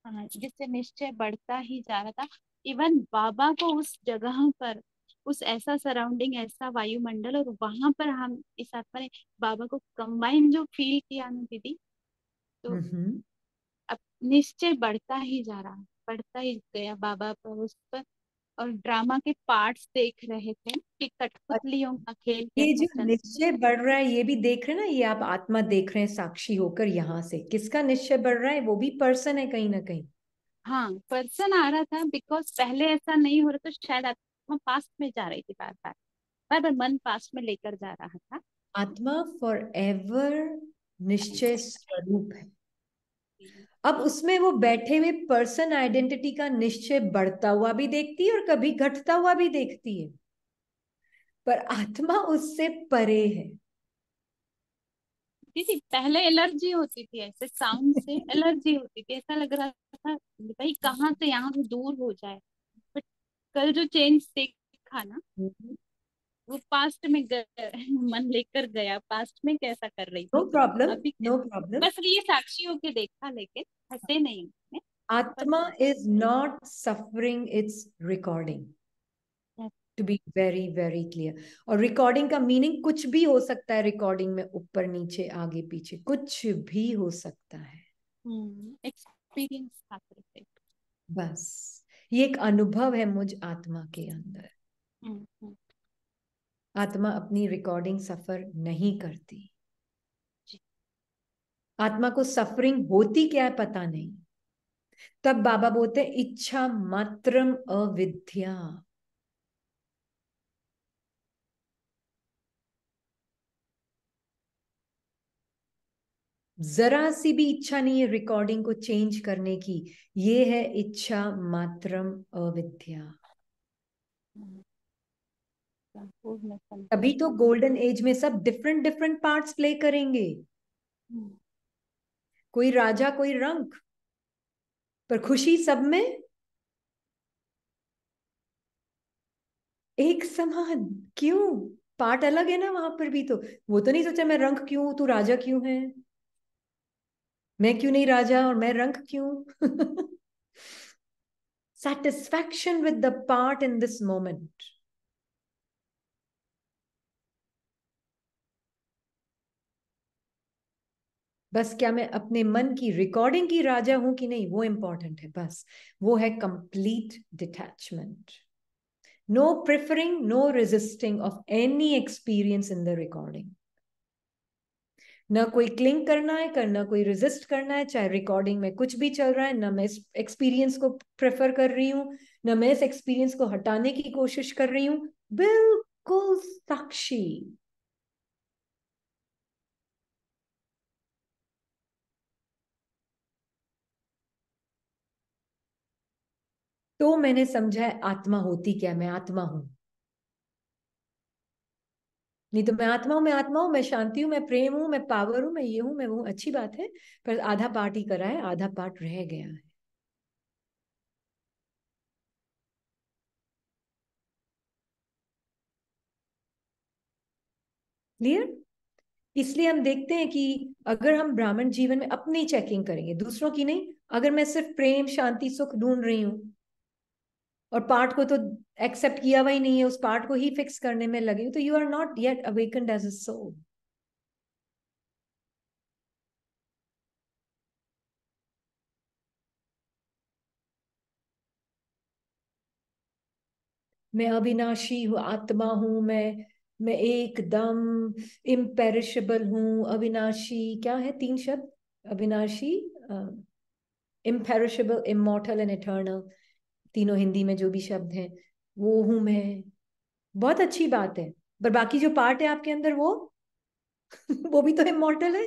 E: हाँ जिससे निश्चय बढ़ता ही जा रहा था इवन बाबा को उस जगह पर उस ऐसा सराउंडिंग ऐसा वायुमंडल और वहां पर हम इस आत्मा ने बाबा को कंबाइन जो फील किया ना दीदी तो हम्म, हम्म। अब निश्चय बढ़ता ही जा रहा बढ़ता ही गया बाबा पर उस पर और ड्रामा के पार्ट्स देख रहे थे कि कठपुतलियों का खेल
A: ये जो निश्चय बढ़ रहा है ये भी देख रहे ना ये आप आत्मा देख रहे हैं साक्षी होकर यहाँ से किसका निश्चय बढ़ रहा है वो भी पर्सन है कहीं ना कहीं
E: हाँ पर्सन आ रहा था बिकॉज पहले ऐसा नहीं हो रहा तो शायद आत्मा पास्ट में जा रही थी बार बार बार बार मन पास्ट में लेकर जा रहा था
A: आत्मा फॉर एवर निश्चय अच्छा। स्वरूप है अब उसमें वो बैठे हुए पर्सन आइडेंटिटी का निश्चय बढ़ता हुआ भी देखती है और कभी घटता हुआ भी देखती है पर आत्मा उससे परे है
E: दीदी पहले एलर्जी होती थी ऐसे साउंड से एलर्जी होती थी ऐसा लग रहा था भाई कहाँ से यहाँ दूर हो जाए कल जो चेंज देखा ना हम्म। वो पास्ट में मन लेकर गया पास्ट में कैसा कर रही नो
A: प्रॉब्लम नो प्रॉब्लम बस ये
E: साक्षी होके देखा लेकिन हंसे नहीं
A: आत्मा is not suffering it's recording to be very very clear और रिकॉर्डिंग का मीनिंग कुछ भी हो सकता है रिकॉर्डिंग में ऊपर नीचे आगे पीछे कुछ भी हो सकता है
E: एक्सपीरियंस हम्म,
A: hmm. बस ये एक अनुभव है मुझ आत्मा के अंदर हम्म, हम्म। आत्मा अपनी रिकॉर्डिंग सफर नहीं करती आत्मा को सफरिंग होती क्या है पता नहीं तब बाबा बोलते इच्छा मात्रम अविद्या जरा सी भी इच्छा नहीं है रिकॉर्डिंग को चेंज करने की ये है इच्छा मात्रम अविद्या अभी तो गोल्डन एज में सब डिफरेंट डिफरेंट पार्ट्स प्ले करेंगे कोई राजा कोई रंक पर खुशी सब में एक समान क्यों पार्ट अलग है ना वहां पर भी तो वो तो नहीं सोचा मैं रंक क्यों तू राजा क्यों है मैं क्यों नहीं राजा और मैं रंग क्यों satisfaction with the part in this moment बस क्या मैं अपने मन की रिकॉर्डिंग की राजा हूं कि नहीं वो इंपॉर्टेंट है बस वो है complete detachment no preferring no resisting of any experience in the recording ना कोई क्लिंक करना है करना कोई रिजिस्ट करना है चाहे रिकॉर्डिंग में कुछ भी चल रहा है ना मैं इस एक्सपीरियंस को प्रेफर कर रही हूँ ना मैं इस एक्सपीरियंस को हटाने की कोशिश कर रही हूँ बिल्कुल साक्षी तो मैंने समझा है आत्मा होती क्या मैं आत्मा हूं नहीं तो मैं आत्मा हूँ मैं आत्मा हूँ मैं शांति हूँ मैं प्रेम हूँ मैं पावर हूँ मैं ये हूँ मैं वो अच्छी बात है पर आधा पार्ट ही करा है आधा पार्ट रह गया है क्लियर इसलिए हम देखते हैं कि अगर हम ब्राह्मण जीवन में अपनी चेकिंग करेंगे दूसरों की नहीं अगर मैं सिर्फ प्रेम शांति सुख ढूंढ रही हूँ और पार्ट को तो एक्सेप्ट किया हुआ ही नहीं है उस पार्ट को ही फिक्स करने में लगे तो you are not yet awakened as a soul मैं अविनाशी हूँ आत्मा हूं मैं मैं एकदम इम्पेरिशेबल हूँ अविनाशी क्या है तीन शब्द अविनाशी इम्पेरिशेबल इमोटल एंड इटर्नल तीनों हिंदी में जो भी शब्द हैं वो हूं मैं बहुत अच्छी बात है पर बाकी जो पार्ट है आपके अंदर वो वो भी तो इमोर्टल है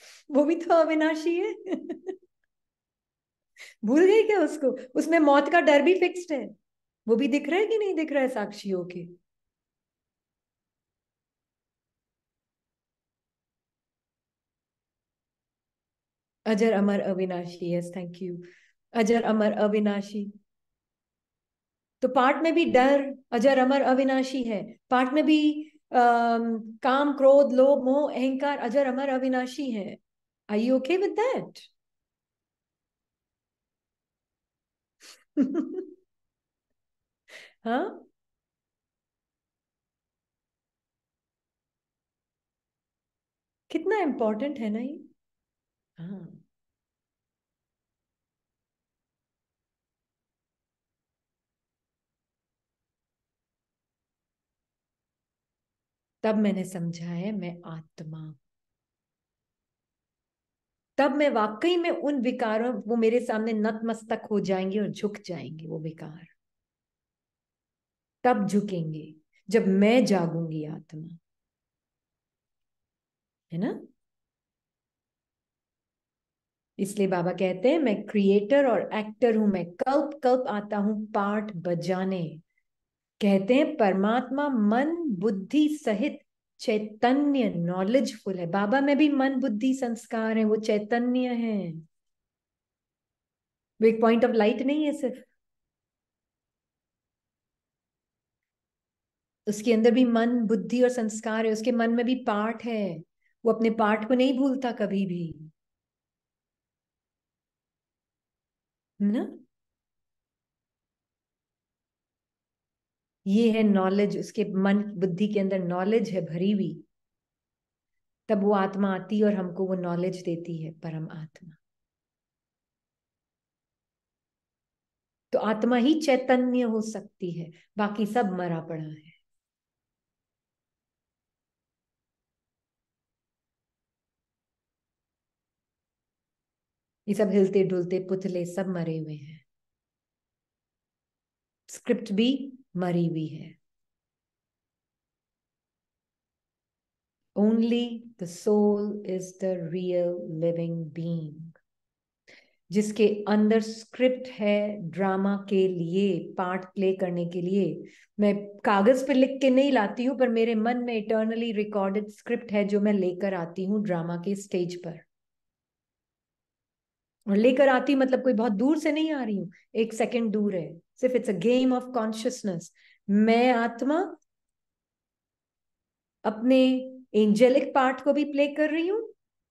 A: वो भी तो अविनाशी है भूल गई क्या उसको उसमें मौत का डर भी फिक्स्ड है वो भी दिख रहा है कि नहीं दिख रहा है साक्षियों के अजर अमर अविनाशी यस थैंक यू अजर अमर अविनाशी तो पाठ में भी डर अजर अमर अविनाशी है पाठ में भी आ, काम क्रोध लोभ मोह अहंकार अजर अमर अविनाशी है आई ओके विद दैट हाँ कितना इंपॉर्टेंट है ना ये हाँ तब मैंने समझा है मैं आत्मा तब मैं वाकई में उन विकारों वो मेरे सामने नतमस्तक हो जाएंगे और झुक जाएंगे वो विकार तब झुकेंगे जब मैं जागूंगी आत्मा है ना इसलिए बाबा कहते हैं मैं क्रिएटर और एक्टर हूं मैं कल्प कल्प आता हूं पार्ट बजाने कहते हैं परमात्मा मन बुद्धि सहित चैतन्य नॉलेजफुल है बाबा में भी मन बुद्धि संस्कार है वो चैतन्य है वो एक पॉइंट ऑफ लाइट नहीं है सिर्फ उसके अंदर भी मन बुद्धि और संस्कार है उसके मन में भी पाठ है वो अपने पाठ को नहीं भूलता कभी भी ना ये है नॉलेज उसके मन बुद्धि के अंदर नॉलेज है भरी हुई तब वो आत्मा आती और हमको वो नॉलेज देती है परम आत्मा तो आत्मा ही चैतन्य हो सकती है बाकी सब मरा पड़ा है ये सब हिलते डुलते पुतले सब मरे हुए हैं स्क्रिप्ट भी मरी हुई है Only the soul is the real living being. जिसके अंदर स्क्रिप्ट है ड्रामा के लिए पार्ट प्ले करने के लिए मैं कागज पर लिख के नहीं लाती हूँ पर मेरे मन में इटर्नली रिकॉर्डेड स्क्रिप्ट है जो मैं लेकर आती हूँ ड्रामा के स्टेज पर और लेकर आती मतलब कोई बहुत दूर से नहीं आ रही हूँ एक सेकंड दूर है सिर्फ it's a game of consciousness मैं आत्मा अपने एंजेलिक पार्ट को भी प्ले कर रही हूँ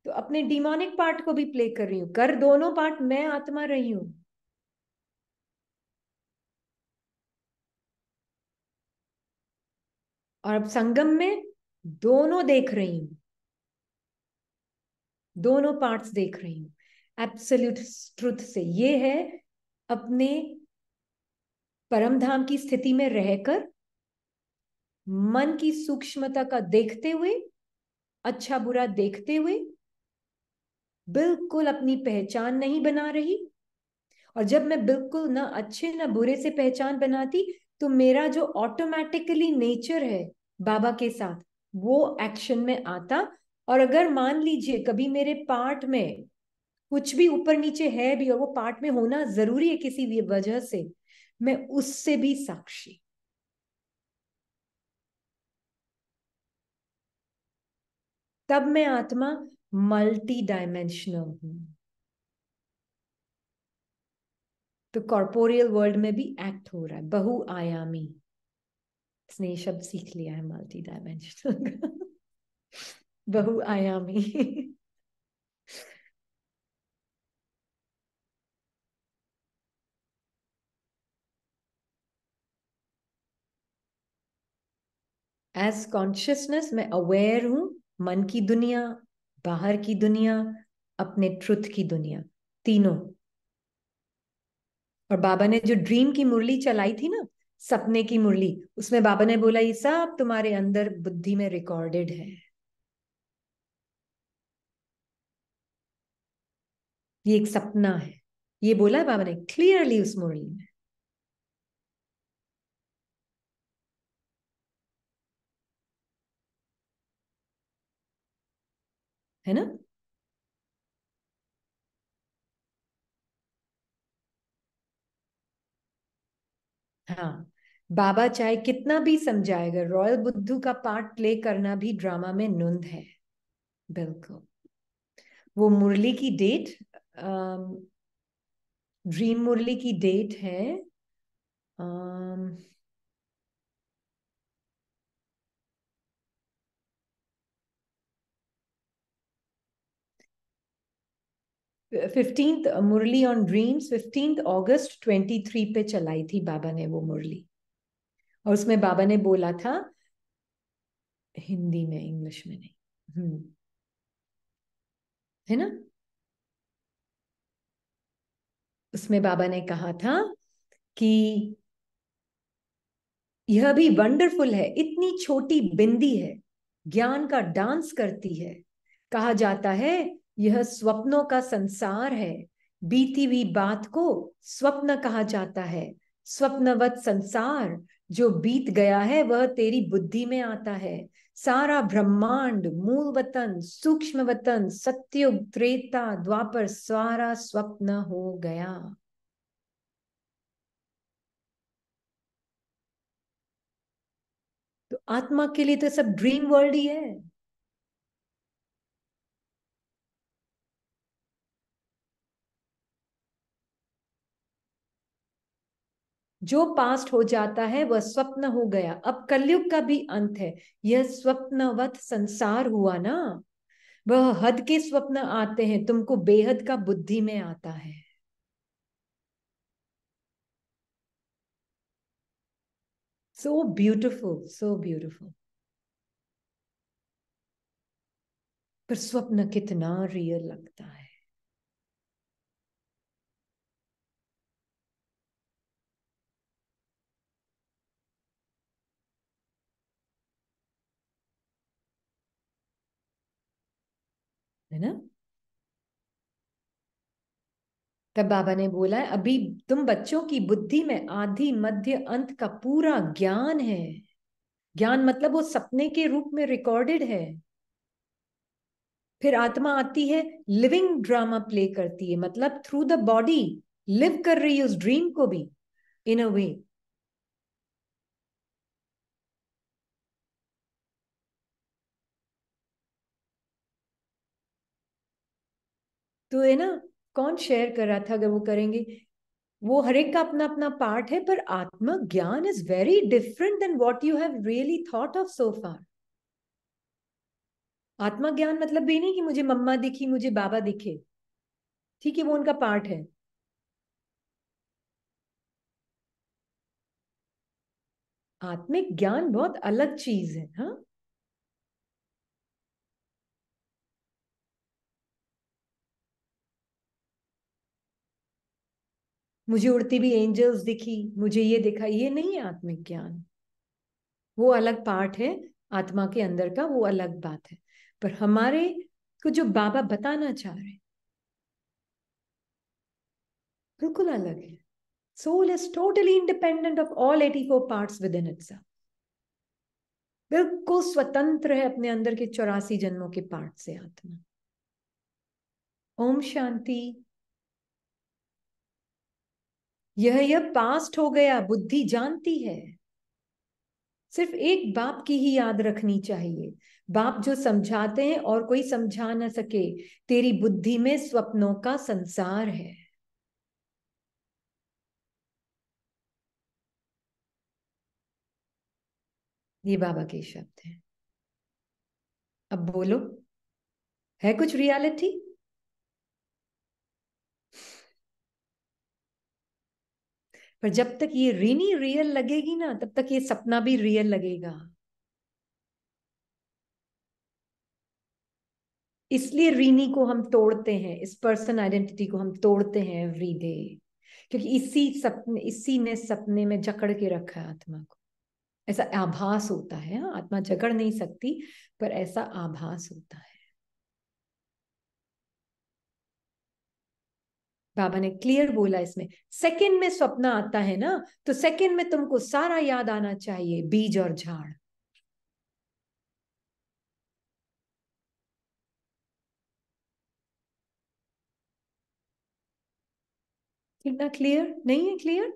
A: तो अपने डिमोनिक पार्ट को भी प्ले कर रही हूँ कर दोनों पार्ट मैं आत्मा रही हूँ और अब संगम में दोनों देख रही हूं दोनों पार्ट्स देख रही हूं एब्सोल्यूट ट्रुथ से ये है अपने परम धाम की स्थिति में रहकर मन की सूक्ष्मता का देखते हुए अच्छा बुरा देखते हुए बिल्कुल अपनी पहचान नहीं बना रही और जब मैं बिल्कुल ना अच्छे ना बुरे से पहचान बनाती तो मेरा जो ऑटोमेटिकली नेचर है बाबा के साथ वो एक्शन में आता और अगर मान लीजिए कभी मेरे पार्ट में कुछ भी ऊपर नीचे है भी और वो पार्ट में होना जरूरी है किसी भी वजह से मैं उससे भी साक्षी तब मैं आत्मा मल्टी डायमेंशनल हूं तो कॉर्पोरियल वर्ल्ड में भी एक्ट हो रहा है बहुआयामी इसने ये शब्द सीख लिया है मल्टी डायमेंशनल बहुआयामी एज कॉन्शियसनेस मैं अवेयर हूं मन की दुनिया बाहर की दुनिया अपने ट्रुथ की दुनिया तीनों और बाबा ने जो ड्रीम की मुरली चलाई थी ना सपने की मुरली उसमें बाबा ने बोला ये सब तुम्हारे अंदर बुद्धि में रिकॉर्डेड है ये एक सपना है ये बोला बाबा ने क्लियरली उस मुरली में है ना हाँ बाबा चाहे कितना भी समझाएगा रॉयल बुद्धू का पार्ट प्ले करना भी ड्रामा में नुंद है बिल्कुल वो मुरली की डेट ड्रीम मुरली की डेट है फिफ्टींथ मुरली on dreams fifteenth August twenty three पे चलाई थी बाबा ने वो मुरली और उसमें बाबा ने बोला था हिंदी में इंग्लिश में नहीं हम्म है ना उसमें बाबा ने कहा था कि यह भी वंडरफुल है इतनी छोटी बिंदी है ज्ञान का डांस करती है कहा जाता है यह स्वप्नों का संसार है बीती हुई बात को स्वप्न कहा जाता है स्वप्नवत संसार जो बीत गया है वह तेरी बुद्धि में आता है सारा ब्रह्मांड मूल वतन सूक्ष्म वतन सत्युग त्रेता द्वापर सारा स्वप्न हो गया तो आत्मा के लिए तो सब ड्रीम वर्ल्ड ही है जो पास्ट हो जाता है वह स्वप्न हो गया अब कलयुग का भी अंत है यह स्वप्नवत संसार हुआ ना वह हद के स्वप्न आते हैं तुमको बेहद का बुद्धि में आता है सो ब्यूटिफुल सो ब्यूटिफुल पर स्वप्न कितना रियल लगता है है ना तब बाबा ने बोला है अभी तुम बच्चों की बुद्धि में आधी मध्य अंत का पूरा ज्ञान है ज्ञान मतलब वो सपने के रूप में रिकॉर्डेड है फिर आत्मा आती है लिविंग ड्रामा प्ले करती है मतलब थ्रू द बॉडी लिव कर रही है उस ड्रीम को भी इन अ वे तो है ना कौन शेयर कर रहा था अगर वो करेंगे वो हर एक का अपना अपना पार्ट है पर ज्ञान is very different than what you have really thought of so far ज्ञान मतलब भी नहीं कि मुझे मम्मा दिखी मुझे बाबा दिखे ठीक है वो उनका पार्ट है आत्मिक ज्ञान बहुत अलग चीज है हा मुझे उड़ती भी एंजल्स दिखी मुझे ये दिखा ये नहीं है आत्मिक ज्ञान वो अलग पार्ट है आत्मा के अंदर का वो अलग बात है पर हमारे को जो बाबा बताना चाह रहे बिल्कुल अलग है soul is totally independent of all eighty four part within it's बिल्कुल स्वतंत्र है अपने अंदर के चौरासी जन्मों के पार्ट से आत्मा ओम शांति यह यह पास्ट हो गया बुद्धि जानती है सिर्फ एक बाप की ही याद रखनी चाहिए बाप जो समझाते हैं और कोई समझा ना सके तेरी बुद्धि में स्वप्नों का संसार है ये बाबा के शब्द हैं अब बोलो है कुछ रियलिटी पर जब तक ये रिनी रियल लगेगी ना तब तक ये सपना भी रियल लगेगा इसलिए रीनी को हम तोड़ते हैं इस पर्सन आइडेंटिटी को हम तोड़ते हैं एवरी डे क्योंकि इसी सपने इसी ने सपने में जकड़ के रखा है आत्मा को ऐसा आभास होता है हाँ, आत्मा जकड़ नहीं सकती पर ऐसा आभास होता है बाबा ने क्लियर बोला इसमें सेकंड में स्वप्न आता है ना तो सेकंड में तुमको सारा याद आना चाहिए बीज और झाड़ कितना क्लियर नहीं है क्लियर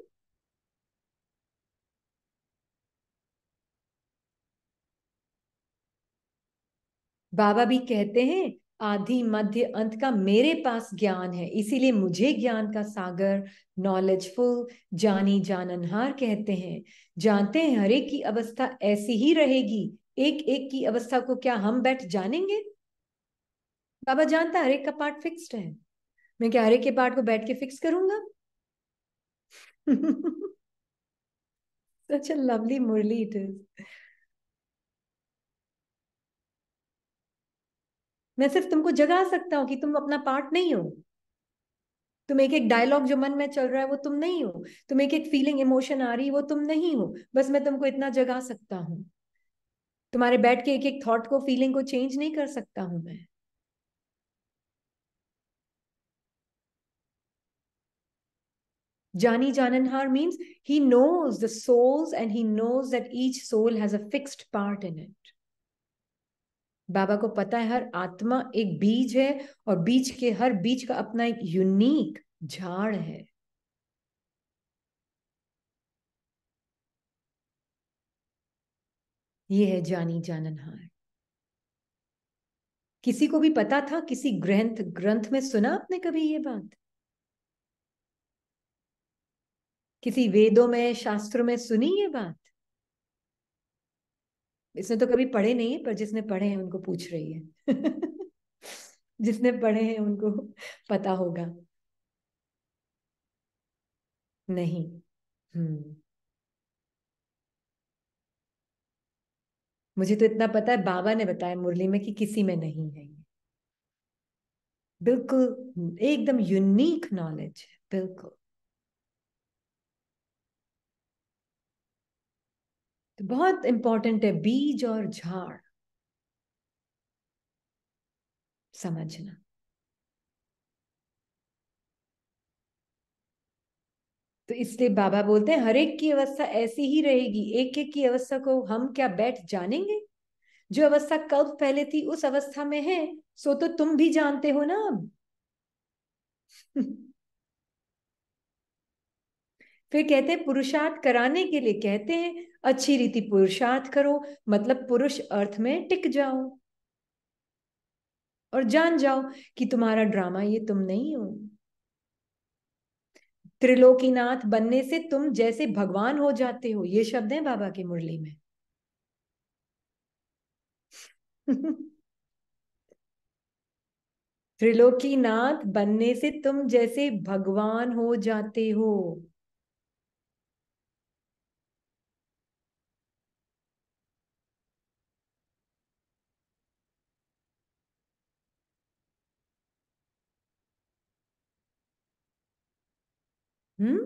A: बाबा भी कहते हैं आदि मध्य अंत का मेरे पास ज्ञान है इसीलिए मुझे ज्ञान का सागर नॉलेजफुल जानी जाननहार कहते हैं जानते हैं हरेक की अवस्था ऐसी ही रहेगी एक एक की अवस्था को क्या हम बैठ जानेंगे बाबा जानता हरेक का पार्ट फिक्स्ड है मैं क्या हरेक के पार्ट को बैठ के फिक्स करूंगा सच अ लवली मुरली इट इज मैं सिर्फ तुमको जगा सकता हूँ कि तुम अपना पार्ट नहीं हो तुम एक एक डायलॉग जो मन में चल रहा है वो तुम नहीं हो तुम एक एक फीलिंग इमोशन आ रही है वो तुम नहीं हो बस मैं तुमको इतना जगा सकता हूँ तुम्हारे बैठ के एक एक थॉट को फीलिंग को चेंज नहीं कर सकता हूं मैं जानी Jananhar means he knows the souls and he knows that each soul has a fixed part in it बाबा को पता है हर आत्मा एक बीज है और बीज के हर बीज का अपना एक यूनिक झाड़ है ये है जानी जाननहार किसी को भी पता था किसी ग्रंथ ग्रंथ में सुना आपने कभी ये बात किसी वेदों में शास्त्रों में सुनी ये बात इसने तो कभी पढ़े नहीं है पर जिसने पढ़े हैं उनको पूछ रही है जिसने पढ़े हैं उनको पता होगा नहीं हम्म मुझे तो इतना पता है बाबा ने बताया मुरली में कि किसी में नहीं है बिल्कुल एकदम यूनिक नॉलेज है बिल्कुल तो बहुत इंपॉर्टेंट है बीज और झाड़ समझना तो इसलिए बाबा बोलते हैं हर एक की अवस्था ऐसी ही रहेगी एक एक की अवस्था को हम क्या बैठ जानेंगे जो अवस्था कब पहले थी उस अवस्था में है सो तो तुम भी जानते हो ना अब फिर कहते हैं पुरुषार्थ कराने के लिए कहते हैं अच्छी रीति पुरुषार्थ करो मतलब पुरुष अर्थ में टिक जाओ और जान जाओ कि तुम्हारा ड्रामा ये तुम नहीं हो त्रिलोकीनाथ बनने से तुम जैसे भगवान हो जाते हो ये शब्द है बाबा के मुरली में त्रिलोकीनाथ बनने से तुम जैसे भगवान हो जाते हो हम्म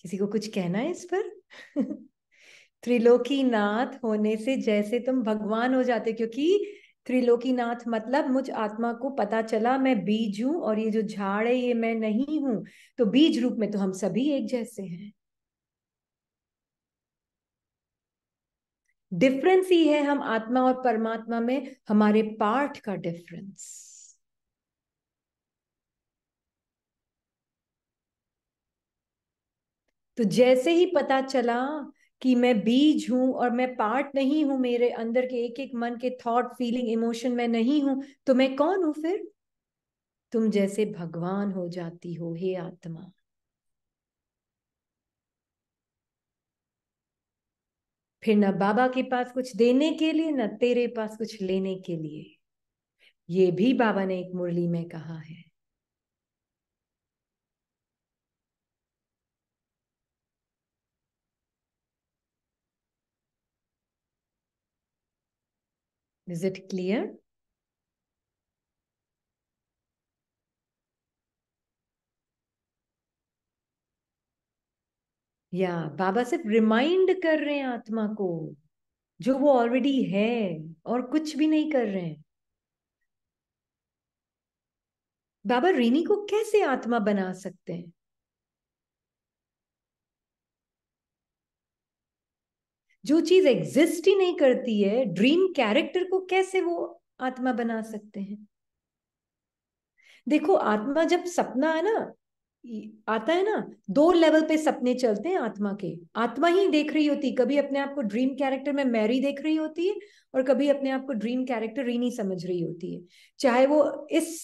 A: किसी को कुछ कहना है इस पर त्रिलोकी नाथ होने से जैसे तुम भगवान हो जाते क्योंकि त्रिलोकी नाथ मतलब मुझ आत्मा को पता चला मैं बीज हूं और ये जो झाड़ है ये मैं नहीं हूं तो बीज रूप में तो हम सभी एक जैसे हैं डिफरेंस ही है हम आत्मा और परमात्मा में हमारे पार्ट का डिफरेंस तो जैसे ही पता चला कि मैं बीज हूं और मैं पार्ट नहीं हूं मेरे अंदर के एक एक मन के थॉट फीलिंग इमोशन में नहीं हूं तो मैं कौन हूं फिर तुम जैसे भगवान हो जाती हो हे आत्मा फिर ना बाबा के पास कुछ देने के लिए ना तेरे पास कुछ लेने के लिए ये भी बाबा ने एक मुरली में कहा है Is it clear? या बाबा सिर्फ रिमाइंड कर रहे हैं आत्मा को जो वो ऑलरेडी है और कुछ भी नहीं कर रहे हैं बाबा रीनी को कैसे आत्मा बना सकते हैं जो चीज एग्जिस्ट ही नहीं करती है ड्रीम कैरेक्टर को कैसे वो आत्मा बना सकते हैं देखो आत्मा जब सपना है ना आता है ना दो लेवल पे सपने चलते हैं आत्मा के आत्मा ही देख रही होती कभी अपने आप को ड्रीम कैरेक्टर में मैरी देख रही होती है और कभी अपने आप को ड्रीम कैरेक्टर रीनी समझ रही होती है चाहे वो इस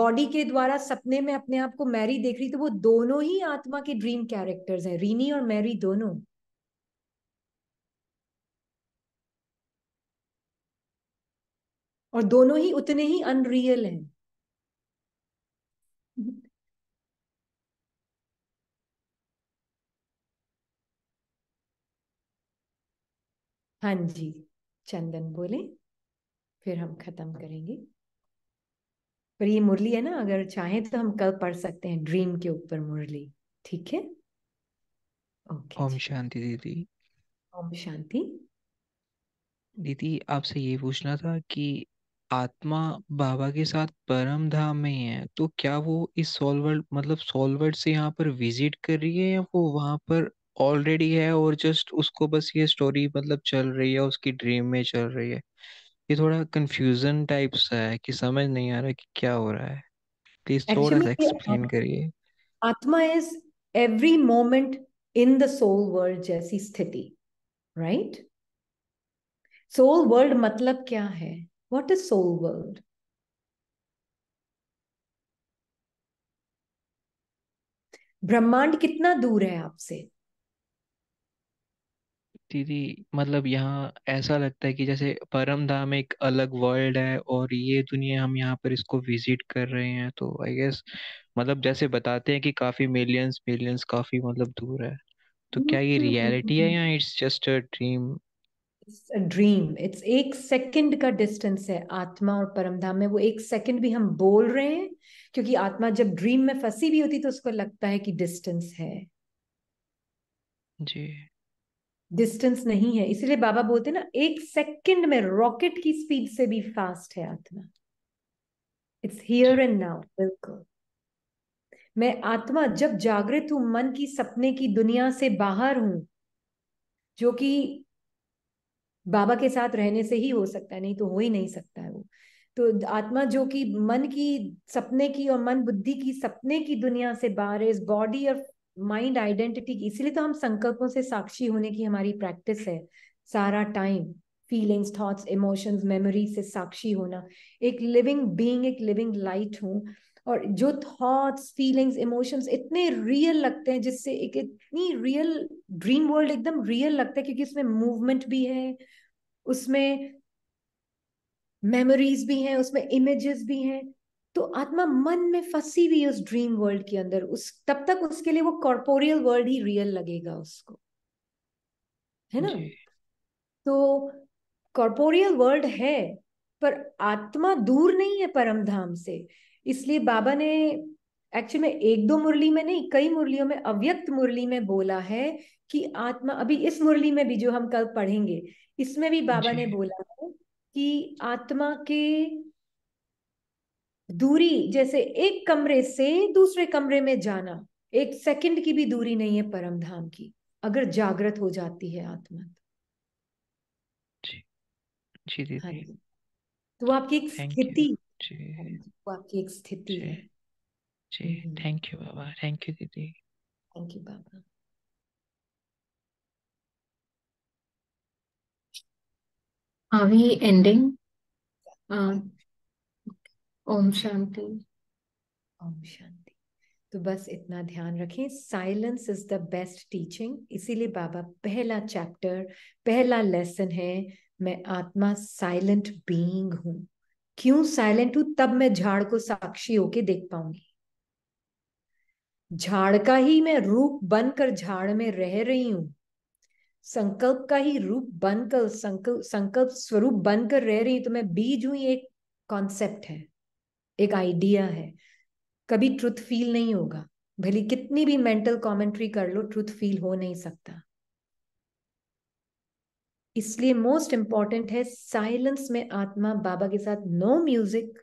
A: बॉडी के द्वारा सपने में अपने आप को मैरी देख रही तो वो दोनों ही आत्मा के ड्रीम कैरेक्टर्स हैं रीनी और मैरी दोनों और दोनों ही उतने ही अनरियल हैं हाँ जी चंदन बोले फिर हम खत्म करेंगे पर ये मुरली है ना अगर चाहे तो हम कल पढ़ सकते हैं ड्रीम के ऊपर मुरली ठीक है
C: ओके ओम शांति दीदी ओम शांति दीदी आपसे ये पूछना था कि आत्मा बाबा के साथ परम धाम में ही है तो क्या वो इस सॉल्वर मतलब सॉल्वर से यहाँ पर विजिट कर रही है या वो वहां पर ऑलरेडी है और जस्ट उसको बस ये स्टोरी मतलब चल रही है उसकी ड्रीम में चल रही है ये थोड़ा कंफ्यूजन टाइप सा है कि समझ नहीं आ रहा कि क्या हो रहा है प्लीज थोड़ा सा एक्सप्लेन करिए
A: आत्मा is every moment in the soul world जैसी स्थिति राइट सोल वर्ल्ड मतलब क्या है What is soul world? ब्रह्मांड कितना दूर है आपसे
C: दीदी मतलब यहाँ ऐसा लगता है कि जैसे परम धाम एक अलग वर्ल्ड है और ये दुनिया हम यहाँ पर इसको विजिट कर रहे हैं तो आई गेस मतलब जैसे बताते हैं कि काफी मिलियंस मिलियंस काफी मतलब दूर है तो हम्म, क्या ये रियलिटी हम्म, हम्म, है या it's just a dream a
A: dream it's एक सेकंड का डिस्टेंस है आत्मा और परमधाम में वो एक सेकंड भी हम बोल रहे हैं क्योंकि आत्मा जब ड्रीम में फंसी भी होती तो उसको लगता है कि डिस्टेंस है जी डिस्टेंस नहीं है इसीलिए बाबा बोलते ना एक सेकंड में रॉकेट की स्पीड से भी फास्ट है आत्मा इट्स हियर एंड नाउ बिल्कुल मैं आत्मा जब जागृत हूं मन की सपने की दुनिया से बाहर हूं जो कि बाबा के साथ रहने से ही हो सकता है नहीं तो हो ही नहीं सकता है वो तो आत्मा जो कि मन की सपने की और मन बुद्धि की सपने की दुनिया से बाहर इस बॉडी और माइंड आइडेंटिटी की इसीलिए तो हम संकल्पों से साक्षी होने की हमारी प्रैक्टिस है सारा time feelings thoughts emotions memory से साक्षी होना एक लिविंग बीइंग एक लिविंग लाइट हूँ और जो थॉट्स फीलिंग्स इमोशंस इतने रियल लगते हैं जिससे एक इतनी रियल ड्रीम वर्ल्ड एकदम रियल लगता है क्योंकि उसमें मूवमेंट भी है उसमें मेमोरीज भी हैं उसमें इमेजेस भी हैं तो आत्मा मन में फंसी हुई उस ड्रीम वर्ल्ड के अंदर उस तब तक उसके लिए वो कॉर्पोरियल वर्ल्ड ही रियल लगेगा उसको है ना तो कॉर्पोरियल वर्ल्ड है पर आत्मा दूर नहीं है परम धाम से इसलिए बाबा ने एक्चुअली में एक दो मुरली में नहीं कई मुरलियों में अव्यक्त मुरली में बोला है कि आत्मा अभी इस मुरली में भी जो हम कल पढ़ेंगे इसमें भी बाबा ने बोला है कि आत्मा के दूरी जैसे एक कमरे से दूसरे कमरे में जाना एक सेकंड की भी दूरी नहीं है परम धाम की अगर जागृत हो जाती है आत्मा तो।
B: जी जी दीदी हाँ
A: तो आपकी एक स्थिति जी
C: एक स्थिति है जी थैंक हम्म। यू बाबा थैंक यू दीदी
B: थैंक यू बाबा
C: Are we ending? Um, ओम शांति
A: ओम शांति तो बस इतना ध्यान रखें silence is the best teaching इसीलिए बाबा पहला चैप्टर पहला लेसन है मैं आत्मा साइलेंट बीइंग हूँ क्यों साइलेंट हूं तब मैं झाड़ को साक्षी होके देख पाऊंगी झाड़ का ही मैं रूप बनकर झाड़ में रह रही हूं संकल्प का ही रूप बनकर संकल्प संकल्प स्वरूप बनकर रह रही हूं तो मैं बीज हूं एक कॉन्सेप्ट है एक आइडिया है कभी ट्रुथ फील नहीं होगा भले कितनी भी मेंटल कमेंट्री कर लो ट्रुथ फील हो नहीं सकता इसलिए मोस्ट इंपॉर्टेंट है साइलेंस में आत्मा बाबा के साथ नो म्यूजिक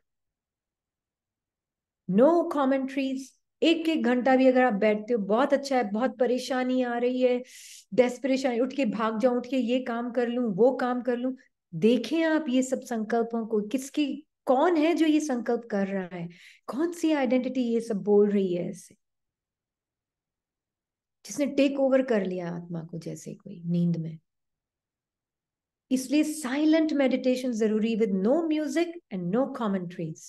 A: नो कॉमेंट्रीज एक एक घंटा भी अगर आप बैठते हो बहुत अच्छा है बहुत परेशानी आ रही है डेस्परेशन उठ के भाग जाऊं उठ के ये काम कर लू वो काम कर लू देखें आप ये सब संकल्पों को किसकी कौन है जो ये संकल्प कर रहा है कौन सी आइडेंटिटी ये सब बोल रही है ऐसे जिसने टेक ओवर कर लिया आत्मा को जैसे कोई नींद में इसलिए साइलेंट मेडिटेशन जरूरी with no music and no commentaries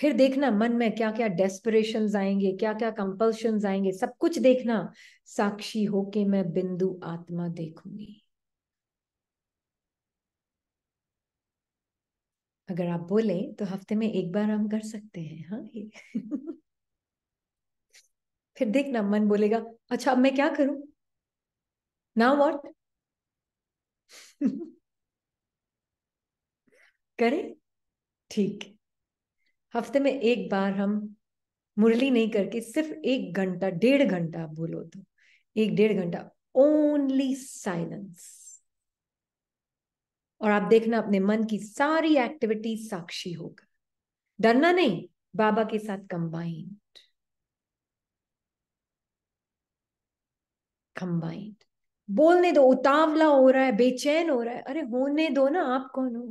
A: फिर देखना मन में क्या क्या डेस्परेशन आएंगे क्या क्या कंपल्शन आएंगे सब कुछ देखना साक्षी होके मैं बिंदु आत्मा देखूंगी अगर आप बोले तो हफ्ते में एक बार हम कर सकते हैं हाँ फिर देखना मन बोलेगा अच्छा अब मैं क्या करूं Now what? करें ठीक हफ्ते में एक बार हम मुरली नहीं करके सिर्फ एक घंटा डेढ़ घंटा बोलो तो एक डेढ़ घंटा ओनली साइलेंस और आप देखना अपने मन की सारी एक्टिविटी साक्षी होगा डरना नहीं बाबा के साथ कंबाइंड कंबाइंड बोलने दो उतावला हो रहा है बेचैन हो रहा है अरे होने दो ना आप कौन हो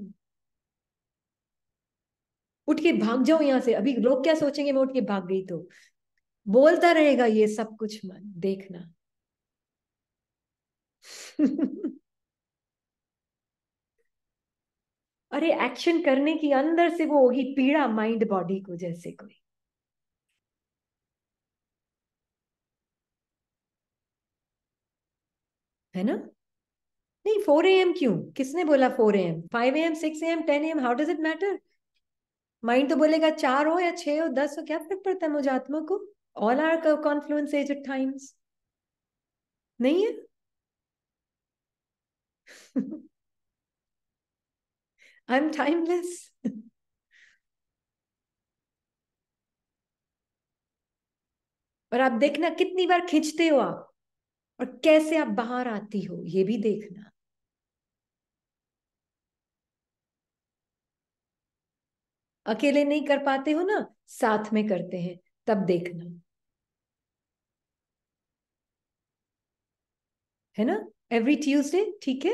A: उठ के भाग जाओ यहां से अभी लोग क्या सोचेंगे मैं उठ के भाग गई तो बोलता रहेगा ये सब कुछ मन देखना अरे एक्शन करने की अंदर से वो होगी पीड़ा माइंड बॉडी को जैसे कोई है ना नहीं फोर ए एम क्यों किसने बोला four A M five A M six A M ten A M how does it matter mind तो बोलेगा चार हो या छह हो दस हो क्या फर्क पड़ता है मुझे आत्मा को all our confluence age at times नहीं है आई एम टाइमलेस और आप देखना कितनी बार खींचते हो आप और कैसे आप बाहर आती हो ये भी देखना अकेले नहीं कर पाते हो ना साथ में करते हैं तब देखना है ना एवरी ट्यूसडे ठीक है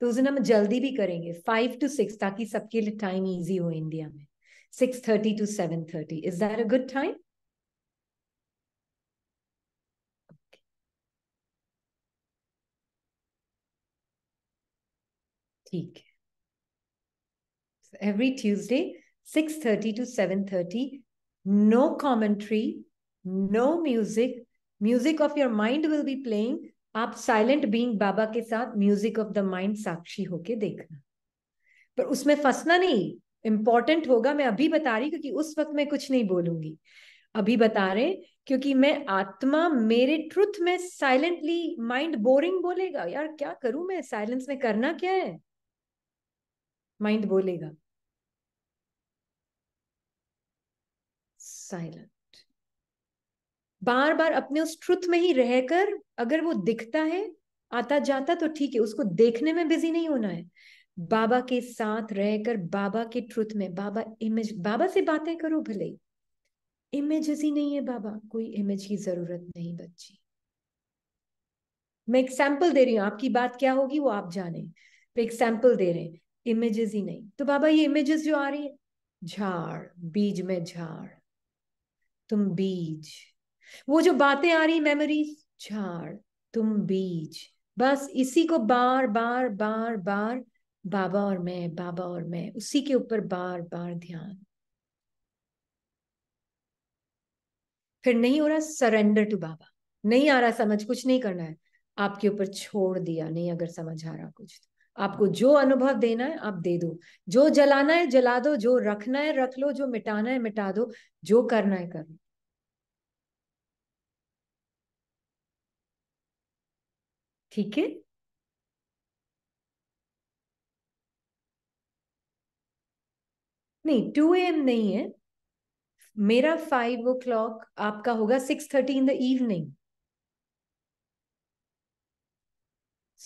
A: तो उस दिन हम जल्दी भी करेंगे फाइव टू सिक्स ताकि सबके लिए टाइम इजी हो इंडिया में 6.30 to 7.30. Is that a good time? Okay. every Tuesday, 6.30 to 7.30, no commentary, no music. Music of your mind will be playing. Up, silent being Baba ke saath, music of the mind sakshi hoke dekhna. But usme fasna nahi. Important होगा मैं अभी बता रही क्योंकि उस वक्त मैं कुछ नहीं बोलूंगी अभी बता रहे क्योंकि मैं आत्मा मेरे ट्रुथ में साइलेंटली माइंड बोरिंग बोलेगा यार क्या करूं मैं साइलेंस में करना क्या है माइंड बोलेगा साइलेंट बार बार अपने उस ट्रुथ में ही रहकर अगर वो दिखता है आता जाता तो ठीक है उसको देखने में बिजी नहीं होना है बाबा के साथ रहकर बाबा के ट्रुथ में बाबा इमेज बाबा से बातें करो भले इमेजेस ही नहीं है बाबा कोई इमेज की जरूरत नहीं बच्ची मैं एक सैंपल दे रही हूँ आपकी बात क्या होगी वो आप जाने एक तो सैंपल दे रहे हैं इमेजेस ही नहीं तो बाबा ये इमेजेस जो आ रही है झाड़ बीज में झाड़ तुम बीज वो जो बातें आ रही मेमोरीज झाड़ तुम बीज बस इसी को बार बार बार बार बाबा और मैं बाबा और मैं उसी के ऊपर बार बार ध्यान फिर नहीं हो रहा सरेंडर टू बाबा नहीं आ रहा समझ कुछ नहीं करना है आपके ऊपर छोड़ दिया नहीं अगर समझ आ रहा कुछ तो। आपको जो अनुभव देना है आप दे दो जो जलाना है जला दो जो रखना है रख लो जो मिटाना है मिटा दो जो करना है कर लो ठीक है नहीं टू एम नहीं है मेरा फाइव ओ क्लॉक आपका होगा six thirty in the evening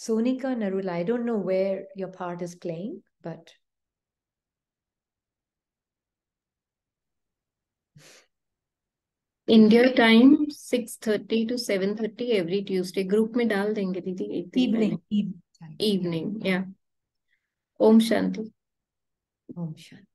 A: Sonika Narula I don't know where your part is playing but
C: India time six thirty to seven thirty every Tuesday group में डाल देंगे दीदी इवनिंग इवनिंग या ओम शांति
D: ओम शांति